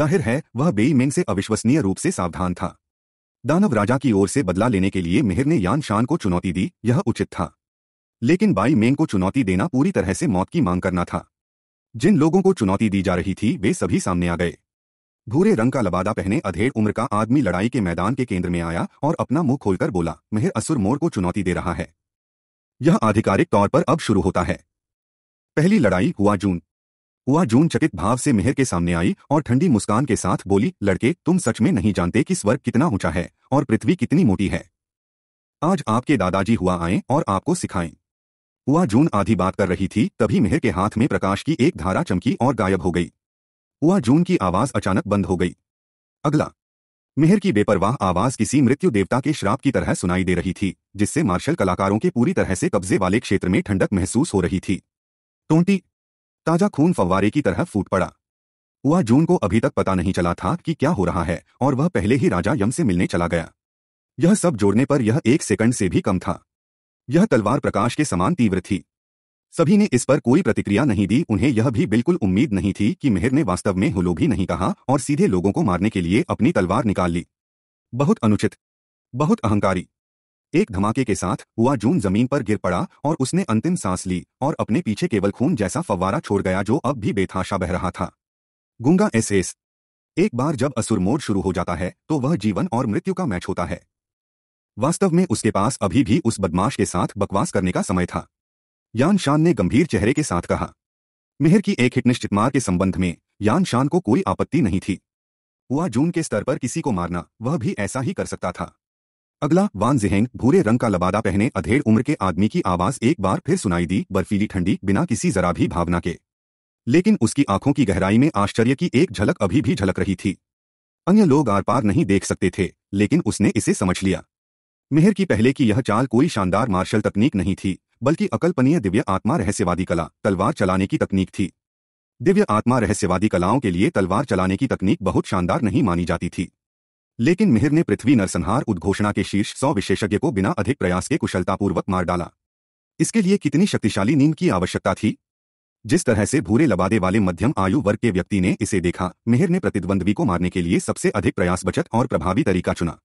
S1: जाहिर है वह बेई मेंग से अविश्वसनीय रूप से सावधान था दानव राजा की ओर से बदला लेने के लिए मेहर ने यान शान को चुनौती दी यह उचित था लेकिन बाई मेंग को चुनौती देना पूरी तरह से मौत की मांग करना था जिन लोगों को चुनौती दी जा रही थी वे सभी सामने आ गए भूरे रंग का लबादा पहने अधेड़ उम्र का आदमी लड़ाई के मैदान के केंद्र में आया और अपना मुंह खोलकर बोला मेहर असुर मोर को चुनौती दे रहा है यह आधिकारिक तौर पर अब शुरू होता है पहली लड़ाई हुआ जून हुआ जून चकित भाव से मेहर के सामने आई और ठंडी मुस्कान के साथ बोली लड़के तुम सच में नहीं जानते कि स्वर्ग कितना ऊंचा है और पृथ्वी कितनी मोटी है आज आपके दादाजी हुआ आए और आपको सिखाएं हुआ जून आधी बात कर रही थी तभी मेहर के हाथ में प्रकाश की एक धारा चमकी और गायब हो गई हुआ जून की आवाज अचानक बंद हो गई अगला मेहर की बेपरवाह आवाज किसी मृत्यु देवता के श्राप की तरह सुनाई दे रही थी जिससे मार्शल कलाकारों के पूरी तरह से कब्जे वाले क्षेत्र में ठंडक महसूस हो रही थी टोंटी ताजा खून फव्वारे की तरह फूट पड़ा हुआ जून को अभी तक पता नहीं चला था कि क्या हो रहा है और वह पहले ही राजा यम से मिलने चला गया यह सब जोड़ने पर यह एक सेकंड से भी कम था यह तलवार प्रकाश के समान तीव्र थी सभी ने इस पर कोई प्रतिक्रिया नहीं दी उन्हें यह भी बिल्कुल उम्मीद नहीं थी कि मेहर ने वास्तव में हुलो भी नहीं कहा और सीधे लोगों को मारने के लिए अपनी तलवार निकाल ली बहुत अनुचित बहुत अहंकारी एक धमाके के साथ हुआ जून जमीन पर गिर पड़ा और उसने अंतिम सांस ली और अपने पीछे केवल खून जैसा फव्वारा छोड़ गया जो अब भी बेथाशा बह रहा था गुंगा एस एक बार जब असुर मोड शुरू हो जाता है तो वह जीवन और मृत्यु का मैच होता है वास्तव में उसके पास अभी भी उस बदमाश के साथ बकवास करने का समय था यान शान ने गंभीर चेहरे के साथ कहा मेहर की एक हिट निश्चित मार के संबंध में यान शान को कोई आपत्ति नहीं थी हुआ जून के स्तर पर किसी को मारना वह भी ऐसा ही कर सकता था अगला वान जिहेंग भूरे रंग का लबादा पहने अधेड़ उम्र के आदमी की आवाज एक बार फिर सुनाई दी बर्फीली ठंडी बिना किसी जरा भी भावना के लेकिन उसकी आंखों की गहराई में आश्चर्य की एक झलक अभी भी झलक रही थी अन्य लोग आर पार नहीं देख सकते थे लेकिन उसने इसे समझ लिया मेहर की पहले की यह चाल कोई शानदार मार्शल तकनीक नहीं थी बल्कि अकल्पनीय दिव्य आत्मा रहस्यवादी कला तलवार चलाने की तकनीक थी दिव्य आत्मा रहस्यवादी कलाओं के लिए तलवार चलाने की तकनीक बहुत शानदार नहीं मानी जाती थी लेकिन मिहिर ने पृथ्वी नरसंहार उद्घोषणा के शीर्ष सौ विशेषज्ञ को बिना अधिक प्रयास के कुशलतापूर्वक मार डाला इसके लिए कितनी शक्तिशाली नींद की आवश्यकता थी जिस तरह से भूरे लबादे वाले मध्यम आयु वर्ग के व्यक्ति ने इसे देखा मिहिर ने प्रतिद्वंद्वी को मारने के लिए सबसे अधिक प्रयास बचत और प्रभावी तरीका चुना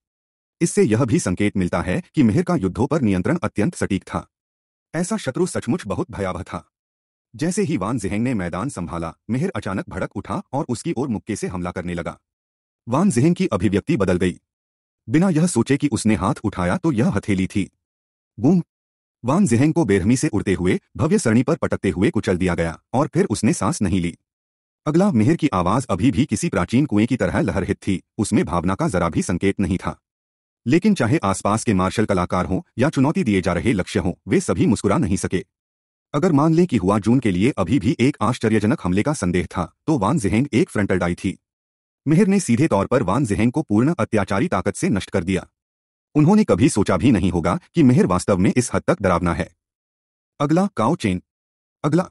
S1: इससे यह भी संकेत मिलता है कि मेहर का युद्धों पर नियंत्रण अत्यंत सटीक था ऐसा शत्रु सचमुच बहुत भयावह था जैसे ही वान जिहेंग ने मैदान संभाला मेहर अचानक भड़क उठा और उसकी ओर मुक्के से हमला करने लगा वान जिहेंग की अभिव्यक्ति बदल गई बिना यह सोचे कि उसने हाथ उठाया तो यह हथेली थी बूम वान जिहेंग को बेरहमी से उड़ते हुए भव्य सरणी पर पटकते हुए कुचल दिया गया और फिर उसने सांस नहीं ली अगला मेहर की आवाज अभी भी किसी प्राचीन कुएं की तरह लहरहित थी उसमें भावना का जरा भी संकेत नहीं था लेकिन चाहे आसपास के मार्शल कलाकार हों या चुनौती दिए जा रहे लक्ष्य हों वे सभी मुस्कुरा नहीं सके अगर मान लें कि हुआ जून के लिए अभी भी एक आश्चर्यजनक हमले का संदेह था तो वान जेहेंग एक फ्रंटलडाई थी मेहर ने सीधे तौर पर वान जेहेंग को पूर्ण अत्याचारी ताकत से नष्ट कर दिया उन्होंने कभी सोचा भी नहीं होगा कि मेहर वास्तव में इस हद तक डरावना है अगला काओ चेन अगला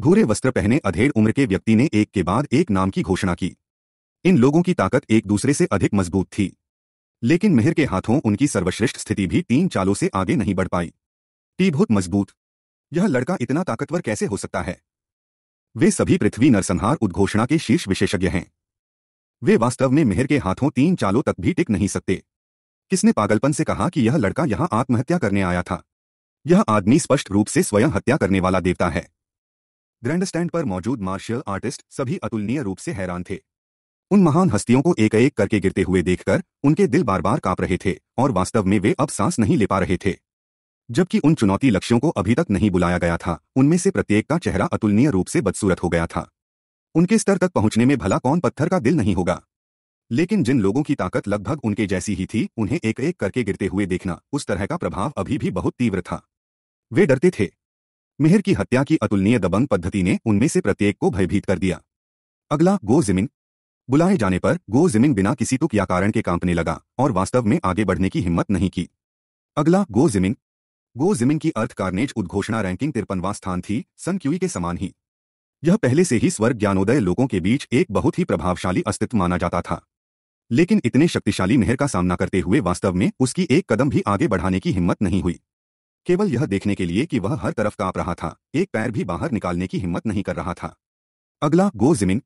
S1: भूरे वस्त्र पहने अधेड़ उम्र के व्यक्ति ने एक के बाद एक नाम की घोषणा की इन लोगों की ताकत एक दूसरे से अधिक मजबूत थी लेकिन मेहर के हाथों उनकी सर्वश्रेष्ठ स्थिति भी तीन चालों से आगे नहीं बढ़ पाई टी बहुत मजबूत यह लड़का इतना ताकतवर कैसे हो सकता है वे सभी पृथ्वी नरसंहार उद्घोषणा के शीर्ष विशेषज्ञ हैं वे वास्तव में मेहर के हाथों तीन चालों तक भी टिक नहीं सकते किसने पागलपन से कहा कि यह लड़का यहां आत्महत्या करने आया था यह आदमी स्पष्ट रूप से स्वयं हत्या करने वाला देवता है ग्रैंड स्टैंड पर मौजूद मार्शल आर्टिस्ट सभी अतुलनीय रूप से हैरान थे उन महान हस्तियों को एक एक करके गिरते हुए देखकर उनके दिल बार बार कांप रहे थे और वास्तव में वे अब सांस नहीं ले पा रहे थे जबकि उन चुनौती लक्ष्यों को अभी तक नहीं बुलाया गया था उनमें से प्रत्येक का चेहरा अतुलनीय रूप से बदसूरत हो गया था उनके स्तर तक पहुंचने में भला कौन पत्थर का दिल नहीं होगा लेकिन जिन लोगों की ताकत लगभग उनके जैसी ही थी उन्हें एक एक करके गिरते हुए देखना उस तरह का प्रभाव अभी भी बहुत तीव्र था वे डरते थे मिहिर की हत्या की अतुलनीय दबंग पद्धति ने उनमें से प्रत्येक को भयभीत कर दिया अगला गो जमीन बुलाए जाने पर गो जिमिंग बिना किसी तुक या कारण के कांपने लगा और वास्तव में आगे बढ़ने की हिम्मत नहीं की अगला गो जिमिंग गो जिमिंग की अर्थ कार्नेज उद्घोषणा रैंकिंग तिरपनवा स्थान थी सन क्यूई के समान ही यह पहले से ही स्वर्ग ज्ञानोदय लोगों के बीच एक बहुत ही प्रभावशाली अस्तित्व माना जाता था लेकिन इतने शक्तिशाली मेहर का सामना करते हुए वास्तव में उसकी एक कदम भी आगे बढ़ाने की हिम्मत नहीं हुई केवल यह देखने के लिए कि वह हर तरफ कांप रहा था एक पैर भी बाहर निकालने की हिम्मत नहीं कर रहा था अगला गो जिमिंग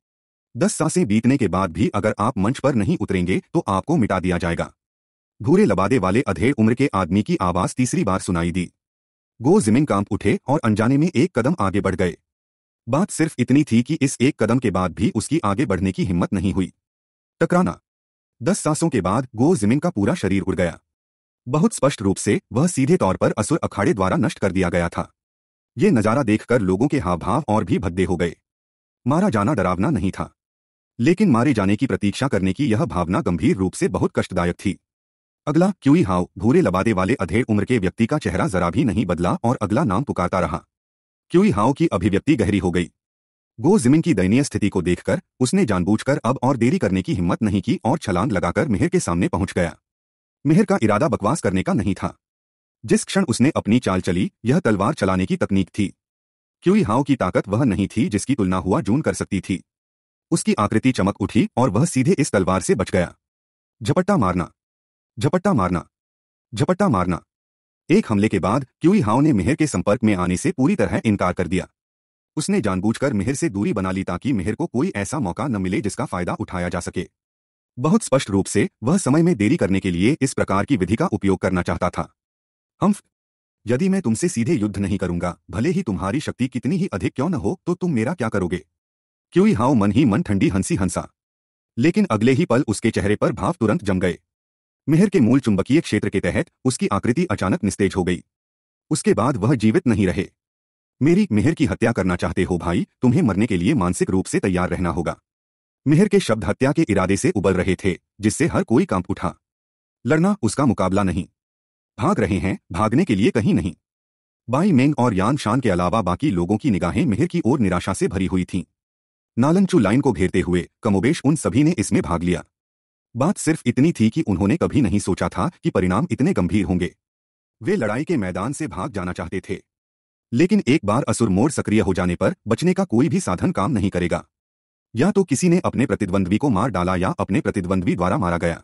S1: दस सांसें बीतने के बाद भी अगर आप मंच पर नहीं उतरेंगे तो आपको मिटा दिया जाएगा भूरे लबादे वाले अधेड़ उम्र के आदमी की आवाज तीसरी बार सुनाई दी गो जिमिंग कांप उठे और अनजाने में एक कदम आगे बढ़ गए बात सिर्फ इतनी थी कि इस एक कदम के बाद भी उसकी आगे बढ़ने की हिम्मत नहीं हुई टकराना दस सांसों के बाद गो जिमिंग का पूरा शरीर उड़ गया बहुत स्पष्ट रूप से वह सीधे तौर पर असुर अखाड़े द्वारा नष्ट कर दिया गया था ये नज़ारा देखकर लोगों के हाव भाव और भी भद्दे हो गए मारा जाना डरावना नहीं था लेकिन मारे जाने की प्रतीक्षा करने की यह भावना गंभीर रूप से बहुत कष्टदायक थी अगला क्यूई हाव भूरे लबादे वाले अधेड़ उम्र के व्यक्ति का चेहरा जरा भी नहीं बदला और अगला नाम पुकारता रहा क्यूई हाव की अभिव्यक्ति गहरी हो गई गो जिमिन की दयनीय स्थिति को देखकर उसने जानबूझकर अब और देरी करने की हिम्मत नहीं की और छलांग लगाकर मेहर के सामने पहुंच गया मेहर का इरादा बकवास करने का नहीं था जिस क्षण उसने अपनी चाल चली यह तलवार चलाने की तकनीक थी क्यूई हाव की ताकत वह नहीं थी जिसकी तुलना हुआ जून कर सकती थी उसकी आकृति चमक उठी और वह सीधे इस तलवार से बच गया झपट्टा मारना झपट्टा मारना झपट्टा मारना एक हमले के बाद क्यूई हाओ ने मेहर के संपर्क में आने से पूरी तरह इनकार कर दिया उसने जानबूझकर मेहर से दूरी बना ली ताकि मेहर को कोई ऐसा मौका न मिले जिसका फायदा उठाया जा सके बहुत स्पष्ट रूप से वह समय में देरी करने के लिए इस प्रकार की विधि का उपयोग करना चाहता था हम यदि मैं तुमसे सीधे युद्ध नहीं करूंगा भले ही तुम्हारी शक्ति कितनी ही अधिक क्यों न हो तो तुम मेरा क्या करोगे क्यों ही हाउ मन ही मन ठंडी हंसी हंसा लेकिन अगले ही पल उसके चेहरे पर भाव तुरंत जम गए मेहर के मूल चुंबकीय क्षेत्र के तहत उसकी आकृति अचानक निस्तेज हो गई उसके बाद वह जीवित नहीं रहे मेरी मेहर की हत्या करना चाहते हो भाई तुम्हें मरने के लिए मानसिक रूप से तैयार रहना होगा मेहर के शब्द हत्या के इरादे से उबल रहे थे जिससे हर कोई कांप उठा लड़ना उसका मुकाबला नहीं भाग रहे हैं भागने के लिए कहीं नहीं बाई मेंग और यान शान के अलावा बाकी लोगों की निगाहें मेहर की ओर निराशा से भरी हुई थीं नालनचू लाइन को घेरते हुए कमोबेश उन सभी ने इसमें भाग लिया बात सिर्फ इतनी थी कि उन्होंने कभी नहीं सोचा था कि परिणाम इतने गंभीर होंगे वे लड़ाई के मैदान से भाग जाना चाहते थे लेकिन एक बार असुर मोड़ सक्रिय हो जाने पर बचने का कोई भी साधन काम नहीं करेगा या तो किसी ने अपने प्रतिद्वंद्वी को मार डाला या अपने प्रतिद्वंद्वी द्वारा मारा गया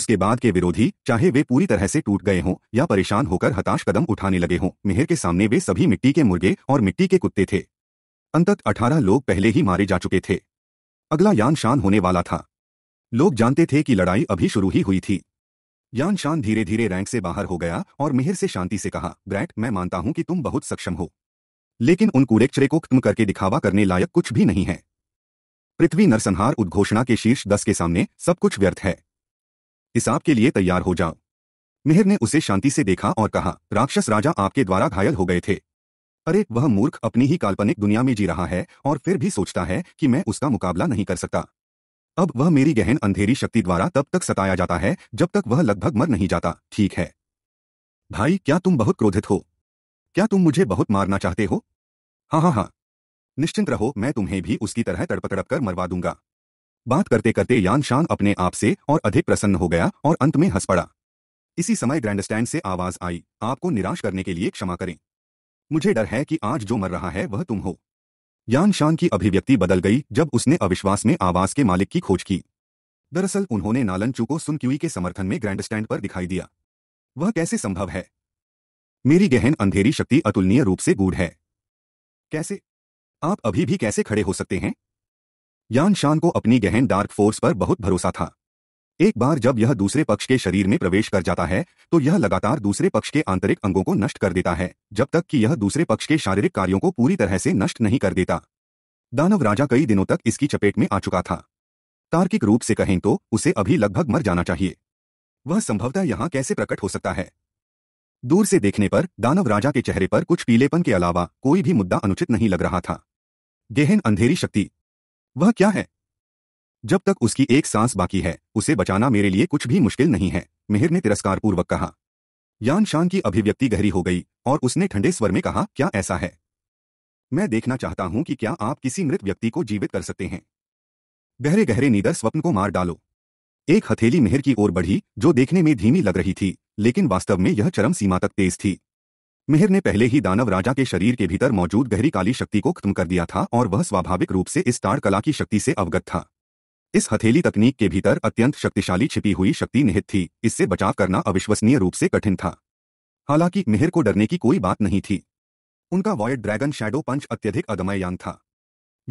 S1: उसके बाद के विरोधी चाहे वे पूरी तरह से टूट गए हों या परेशान होकर हताश कदम उठाने लगे हों मेहर के सामने वे सभी मिट्टी के मुर्गे और मिट्टी के कुत्ते थे अंतत अठारह लोग पहले ही मारे जा चुके थे अगला यान शान होने वाला था लोग जानते थे कि लड़ाई अभी शुरू ही हुई थी यान शान धीरे धीरे रैंक से बाहर हो गया और मेहर से शांति से कहा ब्रैट मैं मानता हूं कि तुम बहुत सक्षम हो लेकिन उन कूड़ेक्चरे को खत्म करके दिखावा करने लायक कुछ भी नहीं है पृथ्वी नरसंहार उद्घोषणा के शीर्ष दस के सामने सब कुछ व्यर्थ है हिसाब के लिए तैयार हो जाओ मिहिर ने उसे शांति से देखा और कहा राक्षस राजा आपके द्वारा घायल हो गए थे अरे वह मूर्ख अपनी ही काल्पनिक दुनिया में जी रहा है और फिर भी सोचता है कि मैं उसका मुकाबला नहीं कर सकता अब वह मेरी गहन अंधेरी शक्ति द्वारा तब तक सताया जाता है जब तक वह लगभग मर नहीं जाता ठीक है भाई क्या तुम बहुत क्रोधित हो क्या तुम मुझे बहुत मारना चाहते हो हाँ हाँ हाँ निश्चिंत रहो मैं तुम्हें भी उसकी तरह तड़प तड़प कर मरवा दूंगा बात करते करते यान शान अपने आप से और अधिक प्रसन्न हो गया और अंत में हंस पड़ा इसी समय ग्रैंडस्टैंड से आवाज आई आपको निराश करने के लिए क्षमा करें मुझे डर है कि आज जो मर रहा है वह तुम हो यान शान की अभिव्यक्ति बदल गई जब उसने अविश्वास में आवास के मालिक की खोज की दरअसल उन्होंने चू को सुनक्यूई के समर्थन में ग्रैंड स्टैंड पर दिखाई दिया वह कैसे संभव है मेरी गहन अंधेरी शक्ति अतुलनीय रूप से गूढ़ है कैसे आप अभी भी कैसे खड़े हो सकते हैं यान शान को अपनी गहन डार्क फोर्स पर बहुत भरोसा था एक बार जब यह दूसरे पक्ष के शरीर में प्रवेश कर जाता है तो यह लगातार दूसरे पक्ष के आंतरिक अंगों को नष्ट कर देता है जब तक कि यह दूसरे पक्ष के शारीरिक कार्यों को पूरी तरह से नष्ट नहीं कर देता दानव राजा कई दिनों तक इसकी चपेट में आ चुका था तार्किक रूप से कहें तो उसे अभी लगभग मर जाना चाहिए वह संभवतः यहां कैसे प्रकट हो सकता है दूर से देखने पर दानव राजा के चेहरे पर कुछ पीलेपन के अलावा कोई भी मुद्दा अनुचित नहीं लग रहा था गेहन अंधेरी शक्ति वह क्या है जब तक उसकी एक सांस बाकी है उसे बचाना मेरे लिए कुछ भी मुश्किल नहीं है मिहिर ने तिरस्कार पूर्वक कहा यान शान की अभिव्यक्ति गहरी हो गई और उसने ठंडे स्वर में कहा क्या ऐसा है मैं देखना चाहता हूं कि क्या आप किसी मृत व्यक्ति को जीवित कर सकते हैं गहरे गहरे नीदर स्वप्न को मार डालो एक हथेली मेहर की ओर बढ़ी जो देखने में धीमी लग रही थी लेकिन वास्तव में यह चरम सीमा तक तेज थी मेहर ने पहले ही दानव राजा के शरीर के भीतर मौजूद गहरी काली शक्ति को खत्म कर दिया था और वह स्वाभाविक रूप से इस ताड़ कला की शक्ति से अवगत था इस हथेली तकनीक के भीतर अत्यंत शक्तिशाली छिपी हुई शक्ति निहित थी इससे बचाव करना अविश्वसनीय रूप से कठिन था हालांकि मिहिर को डरने की कोई बात नहीं थी उनका वॉयड ड्रैगन शैडो पंच अत्यधिक यान था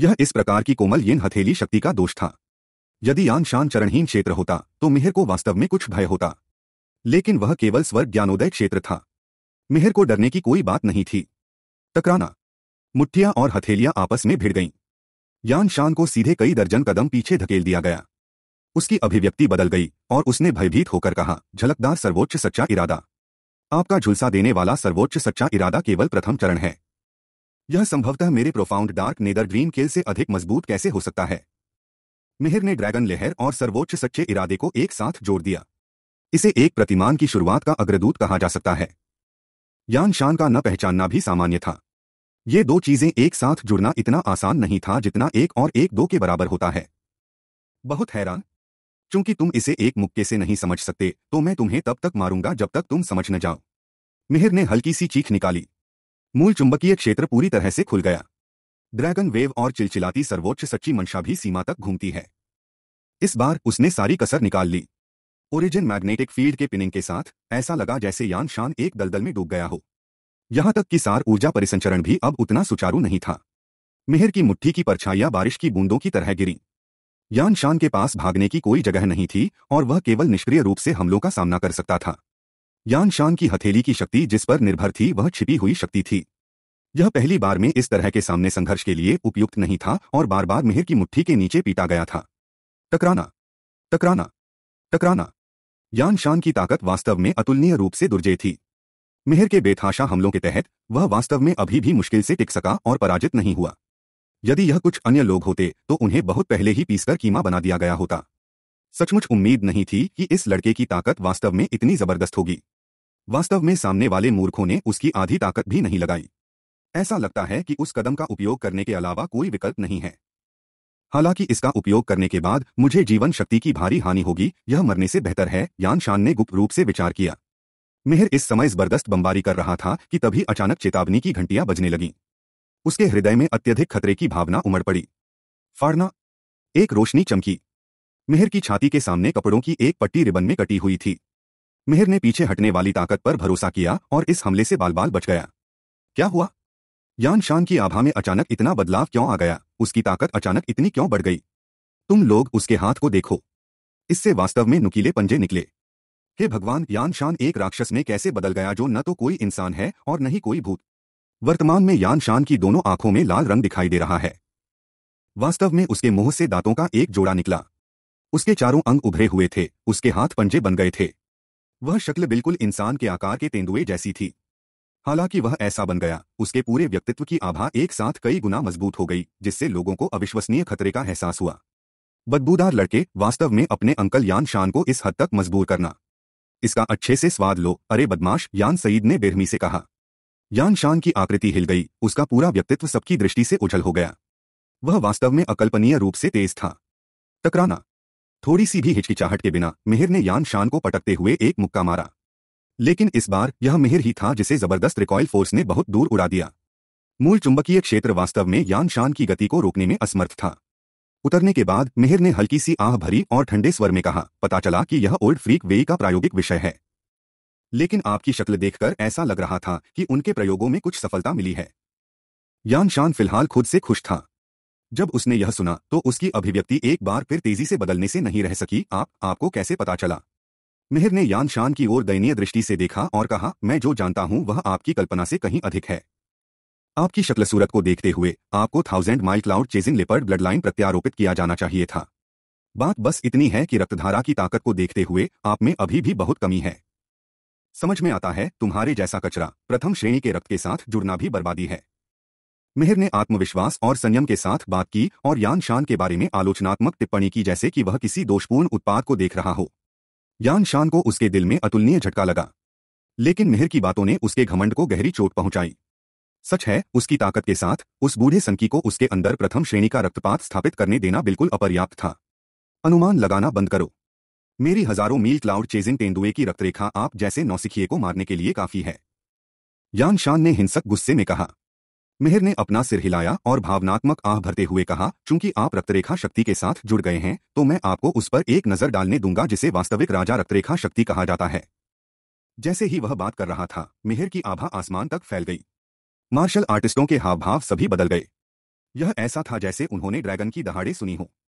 S1: यह इस प्रकार की कोमल यिन हथेली शक्ति का दोष था यदि यान शान चरणहीन क्षेत्र होता तो मिहिर को वास्तव में कुछ भय होता लेकिन वह केवल स्वर्ग ज्ञानोदय क्षेत्र था मिहिर को डरने की कोई बात नहीं थी टकराना मुठ्ठियां और हथेलियां आपस में भिड़ गईं यान शान को सीधे कई दर्जन कदम पीछे धकेल दिया गया उसकी अभिव्यक्ति बदल गई और उसने भयभीत होकर कहा झलकदार सर्वोच्च सच्चा इरादा आपका झुलसा देने वाला सर्वोच्च सच्चा इरादा केवल प्रथम चरण है यह संभवतः मेरे प्रोफाउंड डार्क नेदर ड्रीम केल से अधिक मजबूत कैसे हो सकता है मिहिर ने ड्रैगन लहर और सर्वोच्च सच्चे इरादे को एक साथ जोड़ दिया इसे एक प्रतिमान की शुरुआत का अग्रदूत कहा जा सकता है यान शान का न पहचानना भी सामान्य था ये दो चीजें एक साथ जुड़ना इतना आसान नहीं था जितना एक और एक दो के बराबर होता है बहुत हैरान चूंकि तुम इसे एक मुक्के से नहीं समझ सकते तो मैं तुम्हें तब तक मारूंगा जब तक तुम समझ न जाओ मिहिर ने हल्की सी चीख निकाली मूल चुंबकीय क्षेत्र पूरी तरह से खुल गया ड्रैगन वेव और चिलचिलाती सर्वोच्च सच्ची मंशा भी सीमा तक घूमती है इस बार उसने सारी कसर निकाल ली ओरिजिन मैग्नेटिक फील्ड के पिनिंग के साथ ऐसा लगा जैसे यान शान एक दलदल में डूब गया हो यहां तक कि सार ऊर्जा परिसंचरण भी अब उतना सुचारू नहीं था मेहर की मुट्ठी की परछाइयां बारिश की बूंदों की तरह गिरी यान शान के पास भागने की कोई जगह नहीं थी और वह केवल निष्क्रिय रूप से हमलों का सामना कर सकता था यान शान की हथेली की शक्ति जिस पर निर्भर थी वह छिपी हुई शक्ति थी यह पहली बार में इस तरह के सामने संघर्ष के लिए उपयुक्त नहीं था और बार बार मेहर की मुट्ठी के नीचे पीटा गया था टकराना टकराना टकराना यान शान की ताकत वास्तव में अतुलनीय रूप से दुर्जय थी मेहर के बेथाशा हमलों के तहत वह वास्तव में अभी भी मुश्किल से टिक सका और पराजित नहीं हुआ यदि यह कुछ अन्य लोग होते तो उन्हें बहुत पहले ही पीसकर कीमा बना दिया गया होता सचमुच उम्मीद नहीं थी कि इस लड़के की ताकत वास्तव में इतनी जबरदस्त होगी वास्तव में सामने वाले मूर्खों ने उसकी आधी ताकत भी नहीं लगाई ऐसा लगता है कि उस कदम का उपयोग करने के अलावा कोई विकल्प नहीं है हालांकि इसका उपयोग करने के बाद मुझे जीवन शक्ति की भारी हानि होगी यह मरने से बेहतर है यान शान ने गुप्त रूप से विचार किया मिहिर इस समय जबरदस्त बमबारी कर रहा था कि तभी अचानक चेतावनी की घंटियां बजने लगीं उसके हृदय में अत्यधिक खतरे की भावना उमड़ पड़ी फाड़ना एक रोशनी चमकी मेहर की छाती के सामने कपड़ों की एक पट्टी रिबन में कटी हुई थी मिहिर ने पीछे हटने वाली ताकत पर भरोसा किया और इस हमले से बाल बाल बच गया क्या हुआ यान शान की आभा में अचानक इतना बदलाव क्यों आ गया उसकी ताकत अचानक इतनी क्यों बढ़ गई तुम लोग उसके हाथ को देखो इससे वास्तव में नुकीले पंजे निकले हे भगवान यान शान एक राक्षस में कैसे बदल गया जो न तो कोई इंसान है और न ही कोई भूत वर्तमान में यान शान की दोनों आंखों में लाल रंग दिखाई दे रहा है वास्तव में उसके मुंह से दांतों का एक जोड़ा निकला उसके चारों अंग उभरे हुए थे उसके हाथ पंजे बन गए थे वह शक्ल बिल्कुल इंसान के आकार के तेंदुए जैसी थी हालांकि वह ऐसा बन गया उसके पूरे व्यक्तित्व की आभा एक साथ कई गुना मजबूत हो गई जिससे लोगों को अविश्वसनीय खतरे का एहसास हुआ बदबूदार लड़के वास्तव में अपने अंकल यान शान को इस हद तक मजबूर करना इसका अच्छे से स्वाद लो अरे बदमाश यान सईद ने बेरहमी से कहा यान शान की आकृति हिल गई उसका पूरा व्यक्तित्व सबकी दृष्टि से उछल हो गया वह वास्तव में अकल्पनीय रूप से तेज था टकराना थोड़ी सी भी हिचकिचाहट के बिना मिहिर ने यान शान को पटकते हुए एक मुक्का मारा लेकिन इस बार यह मिहिर ही था जिसे जबरदस्त रिकॉयल फोर्स ने बहुत दूर उड़ा दिया मूल चुंबकीय क्षेत्र वास्तव में यान शान की गति को रोकने में असमर्थ था उतरने के बाद मेहर ने हल्की सी आह भरी और ठंडे स्वर में कहा पता चला कि यह ओल्ड फ्रीक वे का प्रायोगिक विषय है लेकिन आपकी शक्ल देखकर ऐसा लग रहा था कि उनके प्रयोगों में कुछ सफलता मिली है यान शान फिलहाल खुद से खुश था जब उसने यह सुना तो उसकी अभिव्यक्ति एक बार फिर तेजी से बदलने से नहीं रह सकी आप आपको कैसे पता चला मेहर ने यान शान की ओर दयनीय दृष्टि से देखा और कहा मैं जो जानता हूं वह आपकी कल्पना से कहीं अधिक है आपकी शक्ल सूरत को देखते हुए आपको thousand mile cloud chasing leopard bloodline प्रत्यारोपित किया जाना चाहिए था बात बस इतनी है कि रक्तधारा की ताकत को देखते हुए आप में अभी भी बहुत कमी है समझ में आता है तुम्हारे जैसा कचरा प्रथम श्रेणी के रक्त के साथ जुड़ना भी बर्बादी है मेहर ने आत्मविश्वास और संयम के साथ बात की और यान शान के बारे में आलोचनात्मक टिप्पणी की जैसे कि वह किसी दोषपूर्ण उत्पाद को देख रहा हो यान शान को उसके दिल में अतुलनीय झटका लगा लेकिन मेहर की बातों ने उसके घमंड को गहरी चोट पहुंचाई सच है उसकी ताकत के साथ उस बूढ़े संकी को उसके अंदर प्रथम श्रेणी का रक्तपात स्थापित करने देना बिल्कुल अपर्याप्त था अनुमान लगाना बंद करो मेरी हजारों मील क्लाउड चेजिंग तेंदुए की रक्तरेखा आप जैसे नौसिखिए को मारने के लिए काफी है यान शान ने हिंसक गुस्से में कहा मेहर ने अपना सिर हिलाया और भावनात्मक आह भरते हुए कहा चूंकि आप रक्तरेखा शक्ति के साथ जुड़ गए हैं तो मैं आपको उस पर एक नजर डालने दूंगा जिसे वास्तविक राजा रक्तरेखा शक्ति कहा जाता है जैसे ही वह बात कर रहा था मेहर की आभा आसमान तक फैल गई मार्शल आर्टिस्टों के हाव भाव सभी बदल गए यह ऐसा था जैसे उन्होंने ड्रैगन की दहाड़े सुनी हों